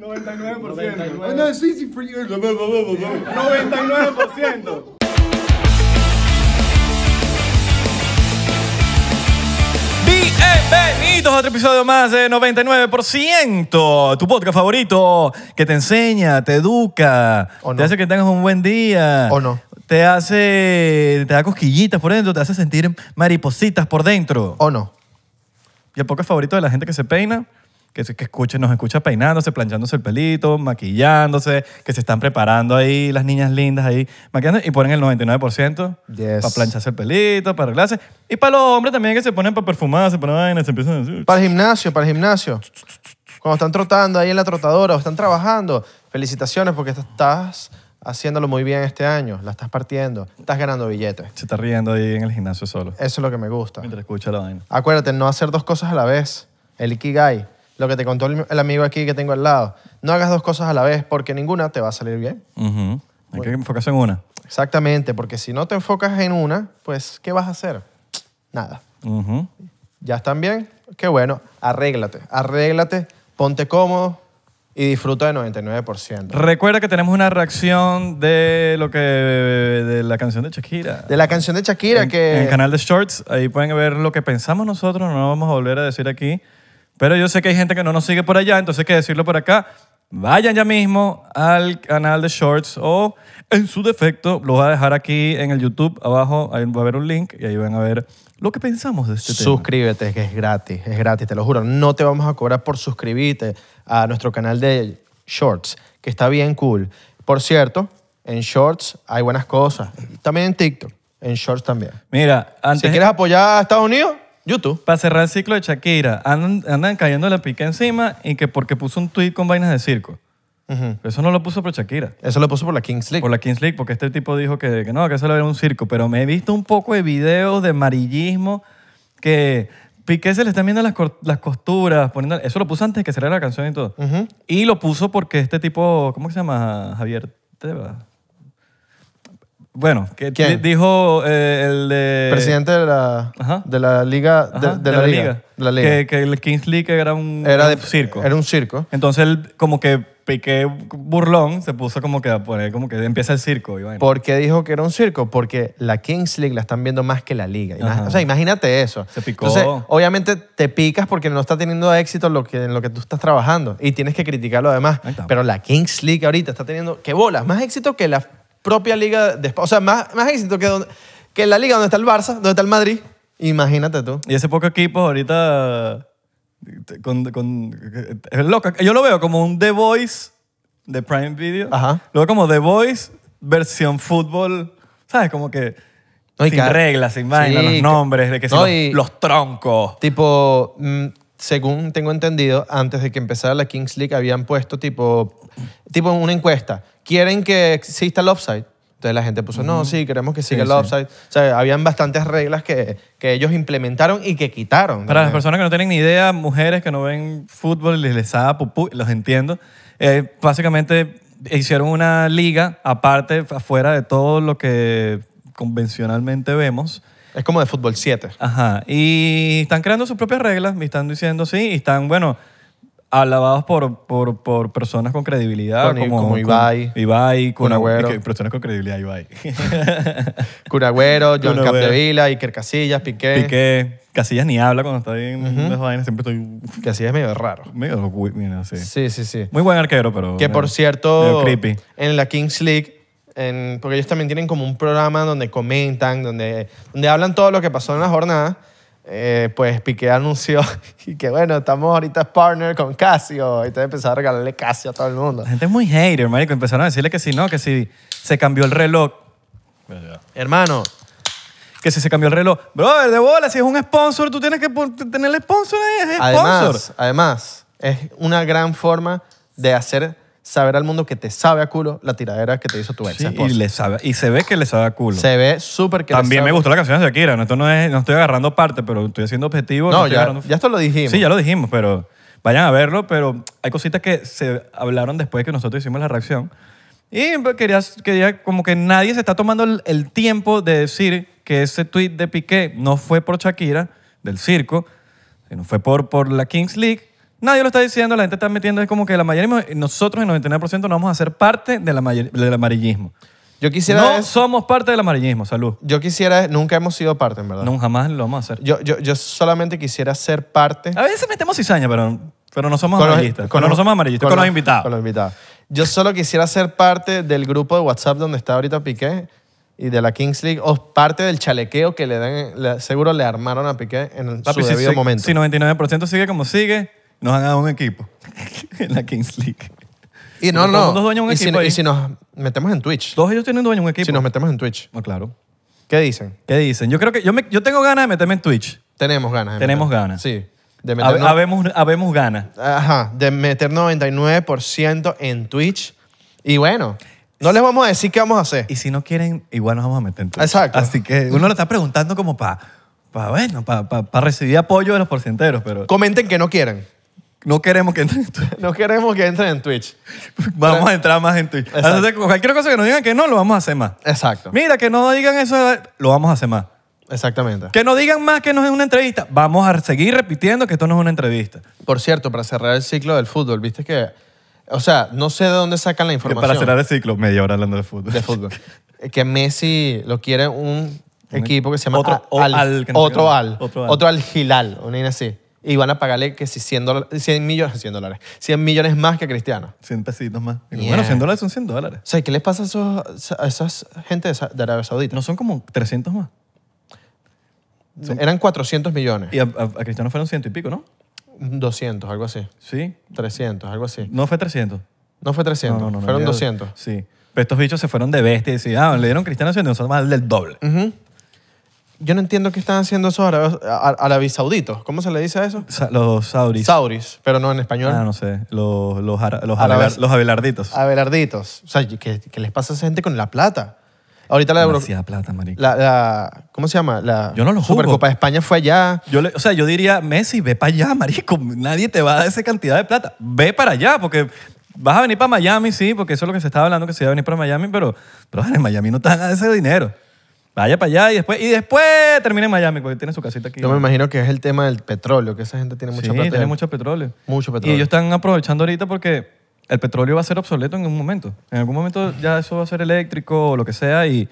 99%. easy ah, for you. 99%. Bienvenidos a otro episodio más de 99%, tu podcast favorito que te enseña, te educa, te hace que tengas un buen día. ¿O no? Te hace, te da cosquillitas por dentro, te hace sentir maripositas por dentro. ¿O no? Y el podcast favorito de la gente que se peina que, escuchen, nos escucha peinándose, planchándose el pelito, maquillándose, que se están preparando ahí las niñas lindas ahí, maquillándose, y ponen el 99% para plancharse el pelito, para arreglarse. Y para los hombres también que se ponen para perfumarse, para vainas, se empiezan a decir... Para el gimnasio, para el gimnasio. Cuando están trotando ahí en la trotadora o están trabajando, felicitaciones porque estás haciéndolo muy bien este año, la estás partiendo, estás ganando billetes. Se está riendo ahí en el gimnasio solo, Eso es lo que me gusta. mientras escucha la vaina. Acuérdate, no hacer dos cosas a la vez. El Ikigai lo que te contó el, amigo aquí que tengo al lado, no hagas dos cosas a la vez porque ninguna te va a salir bien. Hay que enfocarse en una. Exactamente, porque si no te enfocas en una, pues, ¿qué vas a hacer? Nada. ¿Ya están bien? Qué bueno, arréglate, arréglate, ponte cómodo y disfruta del 99%. Recuerda que tenemos una reacción de lo que de la canción de Shakira. De la canción de Shakira que... En el canal de Shorts, ahí pueden ver lo que pensamos nosotros, no lo vamos a volver a decir aquí. Pero yo sé que hay gente que no nos sigue por allá, entonces hay que decirlo por acá. Vayan ya mismo al canal de Shorts o en su defecto, lo voy a dejar aquí en el YouTube abajo, ahí va a haber un link y ahí van a ver lo que pensamos de este Suscríbete, que es gratis, es gratis, te lo juro. No te vamos a cobrar por suscribirte a nuestro canal de Shorts, que está bien cool. Por cierto, en Shorts hay buenas cosas. También en TikTok, en Shorts también. Mira, antes... Si quieres apoyar a Estados Unidos, YouTube. Para cerrar el ciclo de Shakira, andan, cayendo la pica encima y que porque puso un tweet con vainas de circo. Eso no lo puso por Shakira. Eso lo puso por la Kings League. Por la Kings League, porque este tipo dijo que, no, que eso era un circo. Pero me he visto un poco de videos de amarillismo que Piqué se le están viendo las, costuras. eso lo puso antes de que saliera la canción y todo. Y lo puso porque este tipo, ¿cómo se llama? Javier Tebas. Bueno, que dijo eh, el de... Presidente de la, de la liga. De, la, liga. La liga. Que, el Kings League era un, era de, circo. Era un circo. Entonces él como que piqué burlón, se puso como que a poner como que empieza el circo. ¿Por qué dijo que era un circo? Porque la Kings League la están viendo más que la liga. o sea, imagínate eso. Se picó. obviamente te picas porque no está teniendo éxito en lo que, en lo que tú estás trabajando y tienes que criticarlo además. Pero la Kings League ahorita está teniendo, qué bola, más éxito que la propia liga de O sea, más, más que, la liga donde está el Barça, donde está el Madrid. Imagínate tú. Y ese poco equipo ahorita. Con, es Yo lo veo como un The Voice de Prime Video. Ajá. Lo veo como The Voice versión fútbol. ¿Sabes? Como que. sin reglas, sin los nombres, de que son los, troncos. Tipo, mm, según tengo entendido, antes de que empezara la Kings League habían puesto tipo, tipo una encuesta. ¿Quieren que exista el offside? Entonces la gente puso, no, sí, queremos que siga el offside. O sea, habían bastantes reglas que, que ellos implementaron y que quitaron. Para las personas que no tienen ni idea, mujeres que no ven fútbol y les, les da pupú, los entiendo. Eh, básicamente hicieron una liga aparte, afuera de todo lo que convencionalmente vemos, es como de fútbol 7. Ajá. Y están creando sus propias reglas, me están diciendo sí, y están, bueno, alabados por, por, por personas con credibilidad. como, Ibai. Con, Ibai, Cunagüero. personas con credibilidad, Ibai. Cunagüero, John Capdevila, Iker Casillas, Piqué. Piqué. Casillas ni habla cuando está ahí en vainas, siempre estoy... Casillas es medio raro. Medio, sí. Sí, sí, sí. Muy buen arquero, pero... Que, por cierto, creepy. en la Kings League porque ellos también tienen como un programa donde comentan, donde, donde hablan todo lo que pasó en la jornada. Eh, pues Piqué anunció y que bueno, estamos ahorita partner con Casio. Y entonces empezaron a regalarle Casio a todo el mundo. La gente es muy hater, marico. Empezaron a decirle que si no, que si se cambió el reloj. Hermano. Que si se cambió el reloj. Brother, de bola, si es un sponsor, tú tienes que tener el sponsor Es sponsor. Además, además, es una gran forma de hacer saber al mundo que te sabe a culo la tiradera que te hizo tu ex y, le sabe, y se ve que le sabe a culo. Se ve súper que También me gustó la canción de Shakira. No, estoy agarrando parte, pero estoy haciendo objetivo. No, ya, esto lo dijimos. Sí, ya lo dijimos, pero vayan a verlo. Pero hay cositas que se hablaron después que nosotros hicimos la reacción. Y pues, quería, como que nadie se está tomando el, tiempo de decir que ese tweet de Piqué no fue por Shakira del circo, sino fue por, por la Kings League Nadie lo está diciendo, la gente está metiendo, es como que la mayoría nosotros el 99% no vamos a ser parte del, del amarillismo. Yo quisiera. No somos parte del amarillismo, salud. yo quisiera. Nunca hemos sido parte, en verdad. Nunca jamás lo vamos a hacer. Yo, yo, yo solamente quisiera ser parte. A veces metemos cizaña, pero, pero no somos amarillistas. no somos amarillistas, con, los invitados. Con los invitados. Yo solo quisiera ser parte del grupo de WhatsApp donde está ahorita Piqué y de la Kings League o parte del chalequeo que le dan, seguro le armaron a Piqué en el- su debido momento. Si 99% sigue como sigue, nos han dado un equipo en la Kings League. Y no, no. un si, equipo y si nos metemos en Twitch. Todos ellos tienen dueño de un equipo. Si nos metemos en Twitch. Ah, claro. ¿Qué dicen? ¿Qué dicen? Yo creo que yo, yo tengo ganas de meterme en Twitch. Tenemos ganas. Tenemos ganas. Sí. De Habemos, ganas. Ajá, de meter 99% en Twitch. Y bueno, no les vamos a decir qué vamos a hacer. Y si no quieren, igual nos vamos a meter en Twitch. Exacto. Así que uno lo está preguntando como para, pa, bueno, para recibir apoyo de los porcenteros, pero... Comenten que no quieren. No queremos que entren en Twitch. No queremos que entren en Twitch. Vamos a entrar más en Twitch. Entonces, cualquier cosa que nos digan que no, lo vamos a hacer más. Exacto. Mira, que no digan eso, lo vamos a hacer más. Exactamente. Que no digan más que no es una entrevista. Vamos a seguir repitiendo que esto no es una entrevista. Por cierto, para cerrar el ciclo del fútbol, viste que. O sea, no sé de dónde sacan la información. Para cerrar el ciclo, media hora hablando de fútbol. De fútbol. que Messi lo quiere un equipo que se llama otro Al, otro, al, otro Al, otro Al Hilal, así y van a pagarle que si 100, 100 millones, 100 dólares, 100 millones más que a Cristiano. 100 pesitos más. Bueno, 100 dólares son 100 dólares. O sea, ¿qué les pasa a, esos, esas gente de Arabia Saudita? No son como 300 más. Eran 400 millones, Y a, Cristiano fueron ciento y pico, ¿no? 200, algo así, Sí. 300, algo así. No fue 300. No fue 300, No, fueron 200. Sí. Pero estos bichos se fueron de bestia y decían, ah, le dieron Cristiano 100, nosotros más del doble. Ajá yo no entiendo qué están haciendo esos árabes, Sauditos. ¿Cómo se le dice a eso? los sauris. Sauris, pero no en español. Ah, no sé. Los, los, abelarditos. Abelarditos. O sea, ¿qué, les pasa a esa gente con la plata? Ahorita la de plata, La, ¿Cómo se llama? yo no lo juro. Supercopa de España fue allá. Yo o sea, yo diría, Messi, ve para allá, marico. Nadie te va a dar esa cantidad de plata. Ve para allá, porque vas a venir para Miami, sí, porque eso es lo que se estaba hablando, que se iba a venir para Miami, pero, pero en Miami no te dan ese dinero. Vaya para allá y después, y después termina en Miami, porque tiene su casita aquí. Yo me imagino que es el tema del petróleo, que esa gente tiene mucha sí, tiene mucho petróleo. Mucho petróleo. Y ellos están aprovechando ahorita porque el petróleo va a ser obsoleto en un momento. En algún momento ya eso va a ser eléctrico o lo que sea y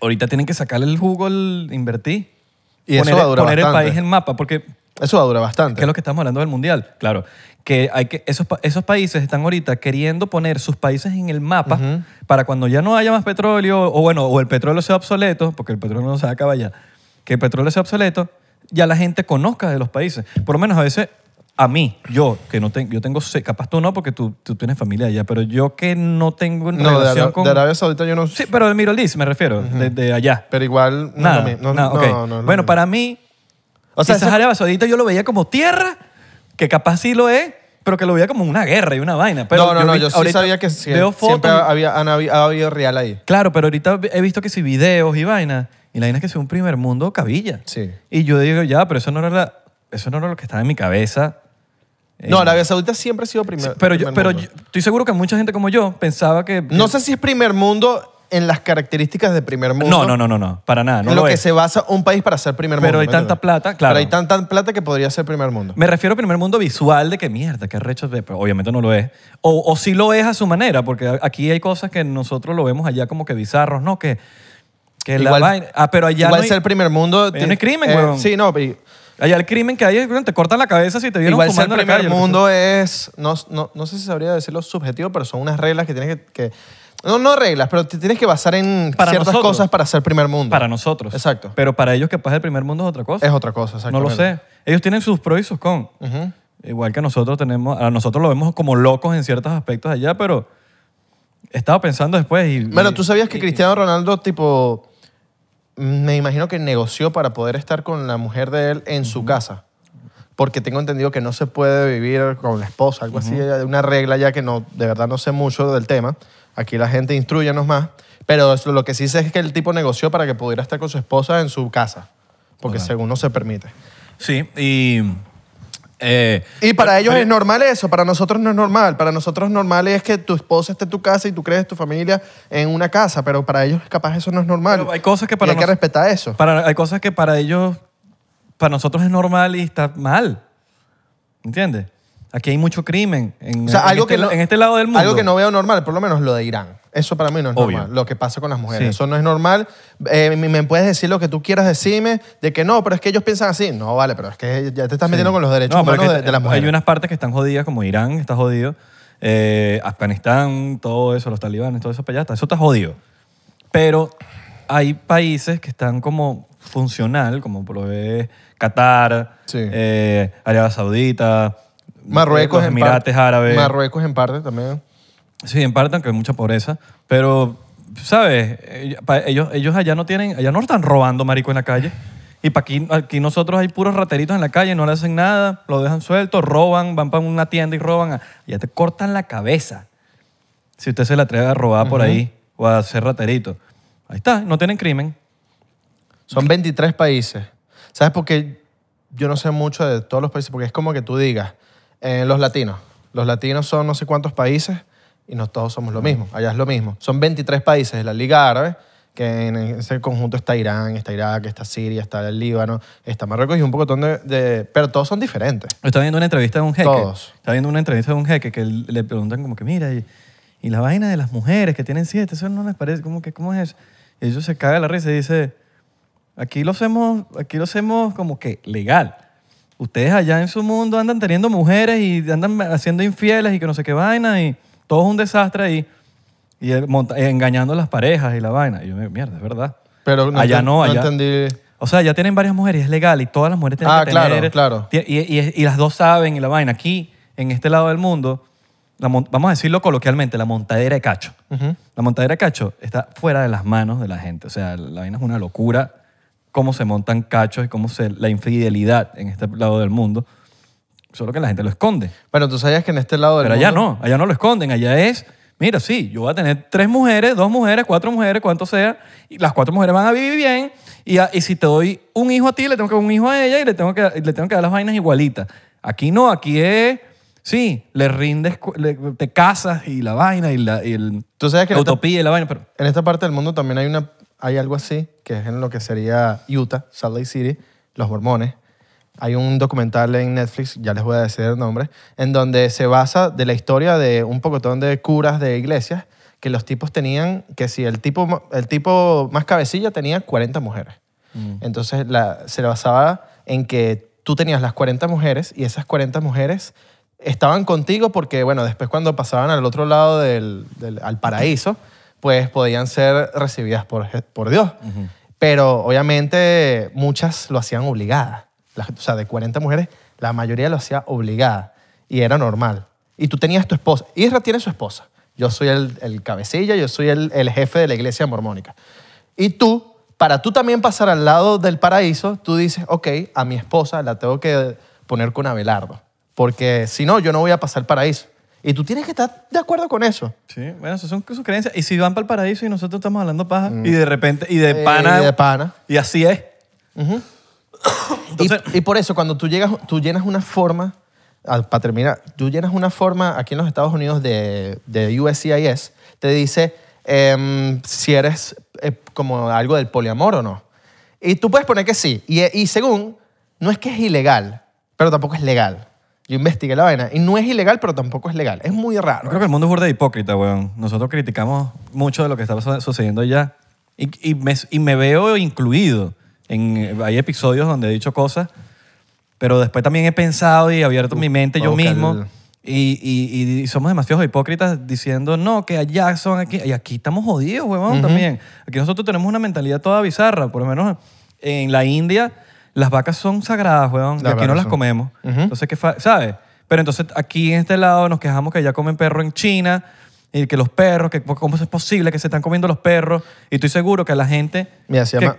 ahorita tienen que sacarle el jugo invertir. Y eso va a durar Poner el país en mapa, porque... Eso va a durar bastante. Que es lo que estamos hablando del Mundial, claro que, hay que esos, esos países están ahorita queriendo poner sus países en el mapa para cuando ya no haya más petróleo, o bueno, o el petróleo sea obsoleto, porque el petróleo no se acaba ya, que el petróleo sea obsoleto, ya la gente conozca de los países. Por lo menos a veces a mí, yo, que no tengo, yo tengo, capaz tú no, porque tú, tú, tienes familia allá, pero yo que no tengo relación de No, con... de Arabia Saudita yo no... Sí, pero de Mirolis me refiero, de, allá. Pero igual... Nada, no, no, no Bueno, para mí, o sea, esa Arabia Saudita yo lo veía como tierra, que capaz sí lo es, pero que lo veía como una guerra y una vaina. no, no, no, yo sí sabía que siempre había, real ahí. Claro, pero ahorita he visto que sí videos y vainas. Y la vaina es que es un primer mundo cabilla. Sí. Y yo digo, ya, pero eso no era, eso no era lo que estaba en mi cabeza. No, eh, la vida Saudita siempre ha sido primer, pero yo, mundo. Pero estoy seguro que mucha gente como yo pensaba que... No sé si es primer mundo en las características de primer mundo. No, no, no, no, no para nada. No en lo, lo que se basa un país para ser primer mundo. Pero hay tanta plata, claro. Pero hay tanta plata que podría ser primer mundo. Me refiero a primer mundo visual de que mierda, qué rechazo, de- pero pues, obviamente no lo es. O, o sí lo es a su manera, porque aquí hay cosas que nosotros lo vemos allá como que bizarros, ¿no? Que, que la vaina. Ah, pero allá. Igual no hay- primer mundo. tiene crimen, güey. Eh, sí, no. pero... Allá el crimen que hay te cortan la cabeza si te vieron primer mundo es, no, no, no sé si sabría decirlo subjetivo, pero son unas reglas que tienes que, que no, no reglas, pero te tienes que basar en ciertas cosas para ser primer mundo. Para nosotros. Exacto. Pero para ellos que pasa el primer mundo es otra cosa. Es otra cosa, exacto. No lo sé. Ellos tienen sus pros y sus cons. Igual que nosotros tenemos, a nosotros lo vemos como locos en ciertos aspectos allá, pero estaba pensando después y... Bueno, tú sabías que Cristiano Ronaldo, tipo, me imagino que negoció para poder estar con la mujer de él en su casa. Porque tengo entendido que no se puede vivir con la esposa, algo así, una regla ya que no, de verdad no sé mucho del tema. Aquí la gente instruye, más. Pero lo que sí sé es que el tipo negoció para que pudiera estar con su esposa en su casa. Porque según no se permite. Sí, y. Eh, y para eh, ellos es normal eso, para nosotros no es normal. Para nosotros normal es que tu esposa esté en tu casa y tú crees tu familia en una casa, pero para ellos capaz eso no es normal. hay cosas que para y hay que respetar eso. hay cosas que para ellos, para nosotros es normal y está mal. ¿Entiendes? Aquí hay mucho crimen en, O sea, algo este, que en este lado del mundo. Algo que no veo normal, por lo menos lo de Irán. Eso para mí no es normal, lo que pasa con las mujeres. Eso no es normal. Eh, me- puedes decir lo que tú quieras decirme, de que no, pero es que ellos piensan así. No, vale, pero es que ya te estás metiendo con los derechos humanos de, las mujeres. Hay unas partes que están jodidas, como Irán está jodido, eh, Afganistán, todo eso, los talibanes, todo eso para pues allá Eso está jodido. Pero hay países que están como funcional, como por lo es Qatar, eh, Arabia Saudita, Marruecos, en Emirates Árabes. Marruecos en parte también. Sí, en parte, aunque hay mucha pobreza. Pero, ¿sabes? Eh, ellos, ellos allá no tienen, allá no están robando marico en la calle. Y para aquí, aquí nosotros hay puros rateritos en la calle, no le hacen nada, lo dejan suelto, roban, van para una tienda y roban. Ya te cortan la cabeza. Si usted se la atreve a robar por ahí o a ser raterito. Ahí está, no tienen crimen. Son 23 países. ¿Sabes por qué yo no sé mucho de todos los países? Porque es como que tú digas, eh, los latinos. Los latinos son no sé cuántos países y no todos somos lo mismo. Allá es lo mismo. Son 23 países de la Liga Árabe, que en ese conjunto está Irán, está Irak, está Siria, está el Líbano, está Marruecos y un poco de, Pero todos son diferentes. Estaba viendo una entrevista de un jeque. Todos. viendo una entrevista de un jeque que le preguntan como que, mira, y, la vaina de las mujeres que tienen siete, eso no les parece, como que, ¿cómo es ellos se de la risa y dice, aquí lo hacemos, aquí lo hacemos como que legal ustedes allá en su mundo andan teniendo mujeres y andan haciendo infieles y que no sé qué vaina y todo es un desastre ahí. Y engañando a las parejas y la vaina. Y yo me digo, mierda, es verdad. Pero allá no, allá. O sea, ya tienen varias mujeres, es legal y todas las mujeres tienen ah, que claro, Ah, claro, claro. Y, y, las dos saben y la vaina. Aquí, en este lado del mundo, la, vamos a decirlo coloquialmente, la montadera de cacho. La montadera de cacho está fuera de las manos de la gente. O sea, la vaina es una locura cómo se montan cachos y cómo se, la infidelidad en este lado del mundo. Solo que la gente lo esconde. Pero tú sabías que en este lado del Pero allá no, allá no lo esconden, allá es, mira, sí, yo voy a tener tres mujeres, dos mujeres, cuatro mujeres, cuánto sea, y las cuatro mujeres van a vivir bien, y, y si te doy un hijo a ti, le tengo que dar un hijo a ella y le tengo que, le tengo que dar las vainas igualitas. Aquí no, aquí es... Sí, le rindes, te casas y la vaina y la el, ¿Tú que la utopía y la vaina. Pero... En esta parte del mundo también hay una hay algo así, que es en lo que sería Utah, Salt Lake City, los mormones. Hay un documental en Netflix, ya les voy a decir el nombre, en donde se basa de la historia de un pocotón de curas de iglesias que los tipos tenían, que si el tipo, el tipo más cabecilla tenía 40 mujeres. Mm. Entonces se basaba en que tú tenías las 40 mujeres y esas 40 mujeres estaban contigo porque, bueno, después cuando pasaban al otro lado del, al paraíso, pues podían ser recibidas por, por Dios. Pero obviamente muchas lo hacían obligada. o sea, de 40 mujeres, la mayoría lo hacía obligada y era normal. Y tú tenías tu esposa. Isra tiene su esposa. Yo soy el, cabecilla, yo soy el, el, jefe de la iglesia mormónica. Y tú, para tú también pasar al lado del paraíso, tú dices, ok, a mi esposa la tengo que poner con Abelardo, porque si no, yo no voy a pasar al paraíso. Y tú tienes que estar de acuerdo con eso. Sí, bueno, eso son sus creencias. Y si van para el paraíso y nosotros estamos hablando paja, mm. y de repente, y de eh, pana. y de pana. Y así es. y, por eso, cuando tú, llegas, tú llenas una forma, para terminar, tú llenas una forma aquí en los Estados Unidos de, de USCIS, te dice em, si eres eh, como algo del poliamor o no. Y tú puedes poner que sí. y según, no es que es ilegal, pero tampoco es legal. Yo investigué la vaina. Y no es ilegal, pero tampoco es legal. Es muy raro. creo que el mundo es burda de hipócrita, weón. Nosotros criticamos mucho de lo que está sucediendo allá. Y, y me, veo incluido. En, hay episodios donde he dicho cosas, pero después también he pensado y abierto mi mente yo mismo. Y, somos demasiados hipócritas diciendo, no, que allá son aquí. Y aquí estamos jodidos, weón, también. Aquí nosotros tenemos una mentalidad toda bizarra. Por lo menos en la India las vacas son sagradas, weón, aquí no las comemos. Entonces, ¿qué ¿sabes? Pero entonces aquí en este lado nos quejamos que ya comen perro en China y que los perros, que cómo es posible que se están comiendo los perros. Y estoy seguro que la gente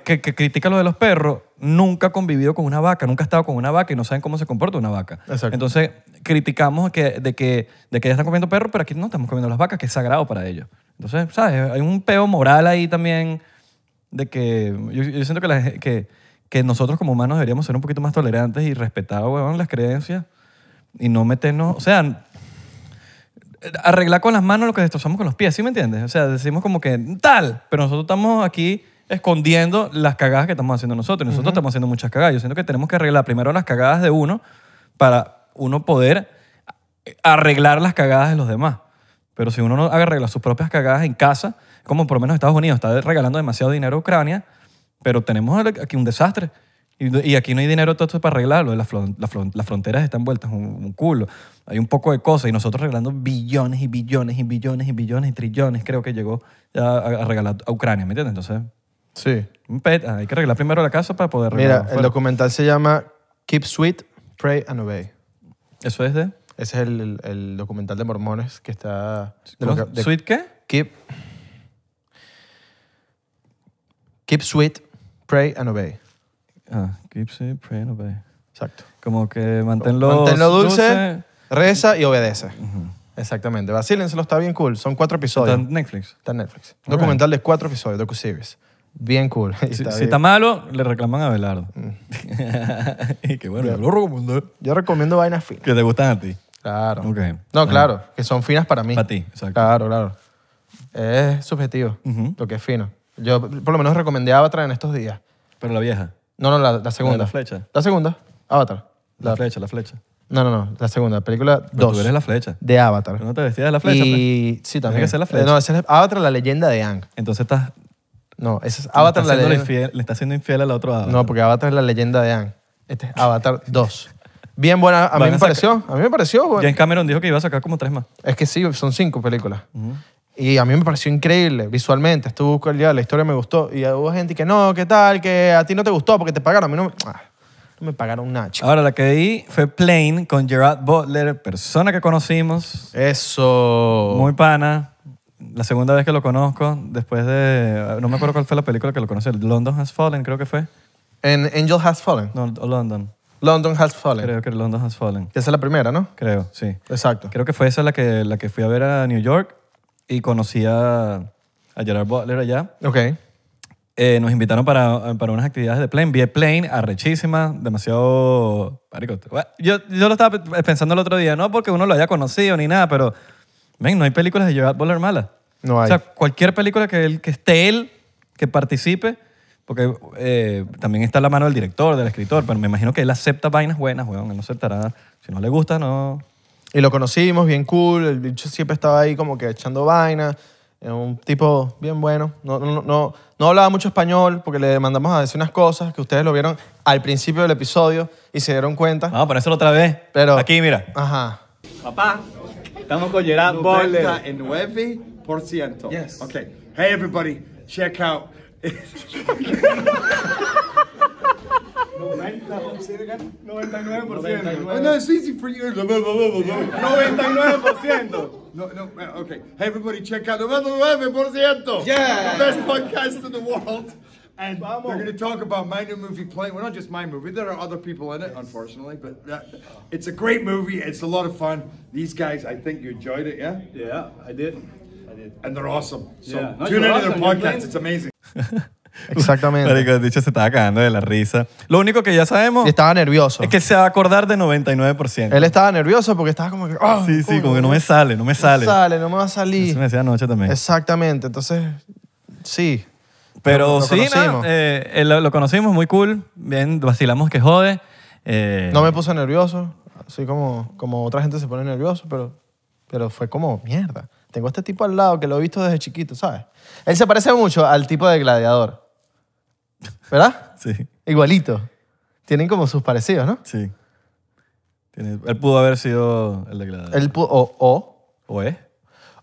que, critica lo de los perros nunca ha convivido con una vaca, nunca ha estado con una vaca y no saben cómo se comporta una vaca. Entonces criticamos que, de, que, de que ya están comiendo perros, pero aquí no estamos comiendo las vacas, que es sagrado para ellos. Entonces, ¿sabes? Hay un peo moral ahí también de que yo, siento que, la, que que nosotros como humanos deberíamos ser un poquito más tolerantes y respetar, las creencias y no meternos, o sea, arreglar con las manos lo que destrozamos con los pies, ¿sí me entiendes? O sea, decimos como que tal, pero nosotros estamos aquí escondiendo las cagadas que estamos haciendo nosotros. Nosotros estamos haciendo muchas cagadas. Yo siento que tenemos que arreglar primero las cagadas de uno para uno poder arreglar las cagadas de los demás. Pero si uno no arregla sus propias cagadas en casa, como por lo menos Estados Unidos está regalando demasiado dinero a Ucrania, pero tenemos aquí un desastre. Y, aquí no hay dinero todo esto para arreglarlo. Las, fronteras están vueltas un, culo. Hay un poco de cosas. Y nosotros regalando billones y billones y billones y billones y trillones. Creo que llegó a, regalar a Ucrania, ¿me entiendes? Entonces, Sí. Hay que arreglar primero la casa para poder Mira, el documental se llama Keep Sweet, Pray and Obey. ¿Eso es de? Ese es el, el, documental de mormones que está... ¿Sweet qué? Keep... Keep Sweet, Pray and obey. Ah, keep pray and obey. Exacto. Como que manténlo, manténlo dulce, reza y obedece. Exactamente. Exactamente. Vacílenselo, está bien cool. Son cuatro episodios. Está en Netflix. Está en Netflix. Documental de cuatro episodios, docu-series. Bien cool. Si está, malo, le reclaman a Belardo. Mm. y que bueno, yo, lo recomiendo. Yo recomiendo vainas finas. Que te gustan a ti. Claro. Okay. No, claro, que son finas para mí. Para ti, exacto. Claro, claro. Es subjetivo lo que es fino. Yo por lo menos recomendé Avatar en estos días. Pero la vieja. No, no, la, segunda. La, flecha. La segunda, Avatar. La, flecha, la flecha. No, no, no, la segunda, película 2. Tú eres la flecha. De Avatar. ¿No te vestías de la flecha? Y... Pues. Sí, también. que la flecha. Eh, no, esa es Avatar, la leyenda de Ang. Entonces estás... No, esa es Avatar, la leyenda... le está haciendo infiel al otro Avatar. No, porque Avatar es la leyenda de Ang. Este es Avatar 2. Bien buena, a mí me pareció. A mí me pareció. Bueno. James Cameron dijo que iba a sacar como tres más. Es que sí, son cinco películas. Y a mí me pareció increíble visualmente. Estuvo día la historia me gustó. Y hubo gente que no, ¿qué tal? Que a ti no te gustó porque te pagaron. A mí no me, ah, me pagaron nada, chico. Ahora, la que di fue plain con Gerard Butler, persona que conocimos. Eso. Muy pana. La segunda vez que lo conozco, después de. No me acuerdo cuál fue la película que lo conocí. London Has Fallen, creo que fue. En Angel Has Fallen. No, London. London Has Fallen. Creo que London Has Fallen. Esa es la primera, ¿no? Creo, sí. Exacto. Creo que fue esa la que, la que fui a ver a New York y conocí a, Gerard Butler allá. Ok. Eh, nos invitaron para, para unas actividades de plane. Vi el plane, arrechísima, demasiado... marico, Yo, yo lo estaba pensando el otro día, no porque uno lo haya conocido ni nada, pero, ven, no hay películas de Gerard Butler malas. No hay. O sea, cualquier película que, que esté él, que participe, porque eh, también está la mano del director, del escritor, pero me imagino que él acepta vainas buenas, weón. Él no aceptará. Si no le gusta, no. Y lo conocimos, bien cool. El bicho siempre estaba ahí como que echando vaina. Era un tipo bien bueno. No, no, no, no hablaba mucho español porque le mandamos a decir unas cosas que ustedes lo vieron al principio del episodio y se dieron cuenta. Vamos ah, a ponérselo otra vez. Aquí, mira. Ajá. Papá, estamos con Gerard Boller. 99%. Yes. Ok. Hey, everybody, check out. 99%. 99%. no, it's easy for you. 99%. No, no, uh, okay. Hey, everybody, check out 99%. Yeah. The best podcast in the world. And Vamos. they're going to talk about my new movie, Plane. Well, not just my movie. There are other people in it, unfortunately. But that, it's a great movie. It's a lot of fun. These guys, I think you enjoyed it, yeah? Yeah, I did. I did. And they're awesome. So yeah. tune into awesome. their podcast. It's amazing. Exactamente. el dicho se estaba cagando de la risa. Lo único que ya sabemos. estaba nervioso. Es que se va a acordar de 99%. Él estaba nervioso porque estaba como que. Ah, sí, sí, como que no me sale, no me sale. No sale, no me va a salir. Eso me decía anoche también. Exactamente. Entonces, sí. Pero sí, eh, eh, lo, conocimos, muy cool. Bien, vacilamos que jode. Eh. no me puso nervioso, así como, como otra gente se pone nervioso, pero, pero fue como mierda. Tengo a este tipo al lado que lo he visto desde chiquito, ¿sabes? Él se parece mucho al tipo de gladiador. ¿Verdad? Sí. Igualito. Tienen como sus parecidos, ¿no? Sí. él pudo haber sido el de o, o, ¿O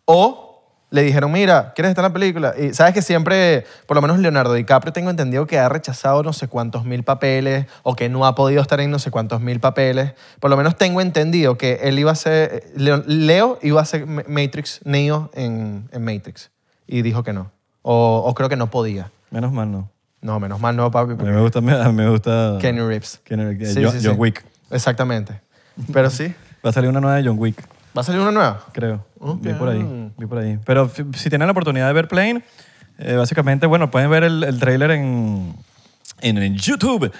o le dijeron, mira, ¿quieres estar en la película? Y sabes que siempre, por lo menos Leonardo DiCaprio, tengo entendido que ha rechazado no sé cuántos mil papeles o que no ha podido estar en no sé cuántos mil papeles. Por lo menos tengo entendido que él iba a ser, Leo, iba a ser Matrix, Neo en, Matrix. Y dijo que no. O, o creo que no podía. Menos mal no. No, menos mal no, papi. me gusta, gusta Kenny Rips. Kenny eh, John, Wick. Exactamente. Pero sí. Va a salir una nueva de John Wick. ¿Va a salir una nueva? Creo. Vi por ahí. Vi por ahí. Pero si tienen la oportunidad de ver Plane, eh, básicamente, bueno, pueden ver el, el trailer en, en, en YouTube.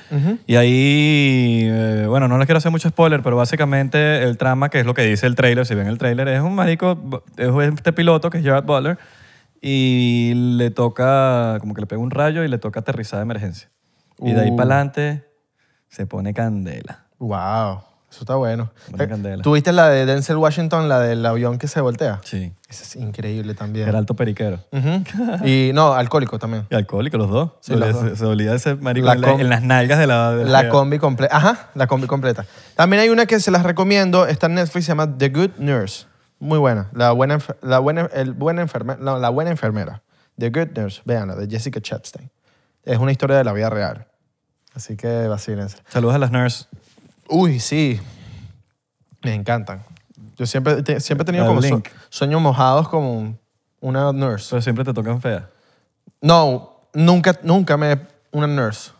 Y ahí, eh, bueno, no les quiero hacer mucho spoiler, pero básicamente el trama, que es lo que dice el trailer, si ven el trailer, es un marico, es este piloto que es Gerard Butler, y le toca, como que le pega un rayo y le toca aterrizar de emergencia. Y de ahí uh. para adelante se pone candela. Wow, eso está bueno. Eh, ¿Tuviste la de Denzel Washington, la del avión que se voltea? Sí. Esa es increíble también. Era alto periquero. Y no, alcohólico también. Y alcohólico, los dos. Se ese marico en, las nalgas de la. La combi completa. Ajá, la combi completa. También hay una que se las recomiendo, está en Netflix, se llama The Good Nurse. Muy buena. La buena, la buena, el buena enfermera. la buena enfermera. The Good Nurse, veanla de Jessica Chastain. Es una historia de la vida real. Así que vacílense. Saludos a las nurses. Uy, sí. Me encantan. Yo siempre, siempre he tenido como sueños mojados como una nurse. Pero siempre te tocan fea? No, nunca, nunca me... Una nurse.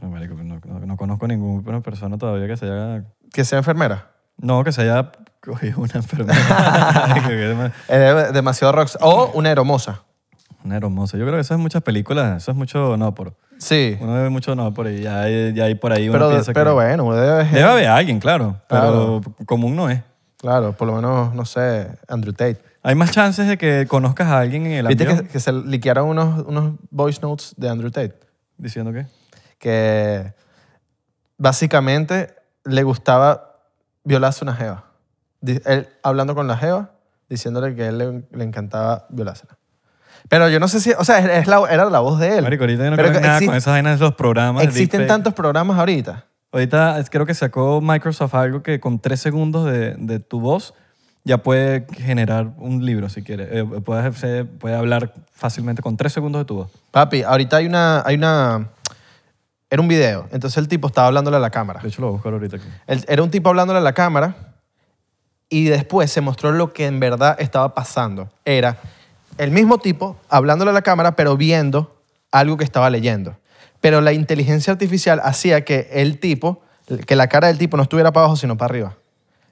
No, no, no conozco ninguna persona todavía que se haya... Que sea enfermera. No, que se haya una demasiado rocks O una hermosa. Una hermosa. Yo creo que eso es muchas películas, eso es mucho no por. Sí. Uno debe mucho no por ahí, ya, hay por ahí uno pero, pero bueno, debe... haber alguien, claro, pero común no es. Claro, por lo menos, no sé, Andrew Tate. Hay más chances de que conozcas a alguien en el ¿Viste que, se liquearon unos, unos voice notes de Andrew Tate? ¿Diciendo qué? Que básicamente le gustaba violarse una jeva él hablando con la Jeva, diciéndole que a él le, encantaba violársela. Pero yo no sé si, o sea, era la voz de él. Marico, ahorita yo no creo con esas vainas de los programas. Existen tantos programas ahorita. Ahorita creo que sacó Microsoft algo que con tres segundos de, tu voz ya puede generar un libro si quieres. Eh, puede hablar fácilmente con tres segundos de tu voz. Papi, ahorita hay una, hay una, era un video, entonces el tipo estaba hablándole a la cámara. De hecho, lo voy a buscar ahorita aquí. era un tipo hablándole a la cámara y después se mostró lo que en verdad estaba pasando. Era el mismo tipo hablándole a la cámara, pero viendo algo que estaba leyendo. Pero la inteligencia artificial hacía que el tipo, que la cara del tipo no estuviera para abajo, sino para arriba.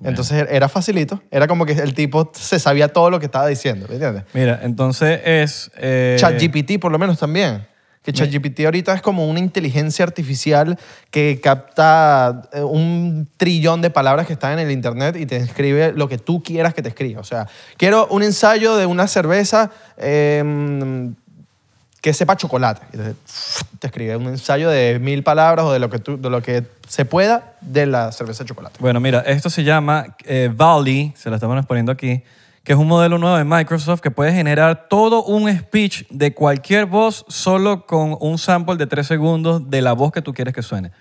Entonces era facilito, era como que el tipo se sabía todo lo que estaba diciendo, Mira, entonces es... Eh, ChatGPT por lo menos también. Que ChatGPT ahorita es como una inteligencia artificial que capta eh, un trillón de palabras que están en el internet y te escribe lo que tú quieras que te escriba. O sea, quiero un ensayo de una cerveza em, que sepa chocolate. Y te, escribe un ensayo de mil palabras o de lo que, tú- de lo que se pueda de la cerveza de chocolate. Bueno, mira, esto se llama eh, Valley, se lo estamos poniendo aquí que es un modelo nuevo de Microsoft que puede generar todo un speech de cualquier voz solo con un sample de tres segundos de la voz que tú quieres que suene.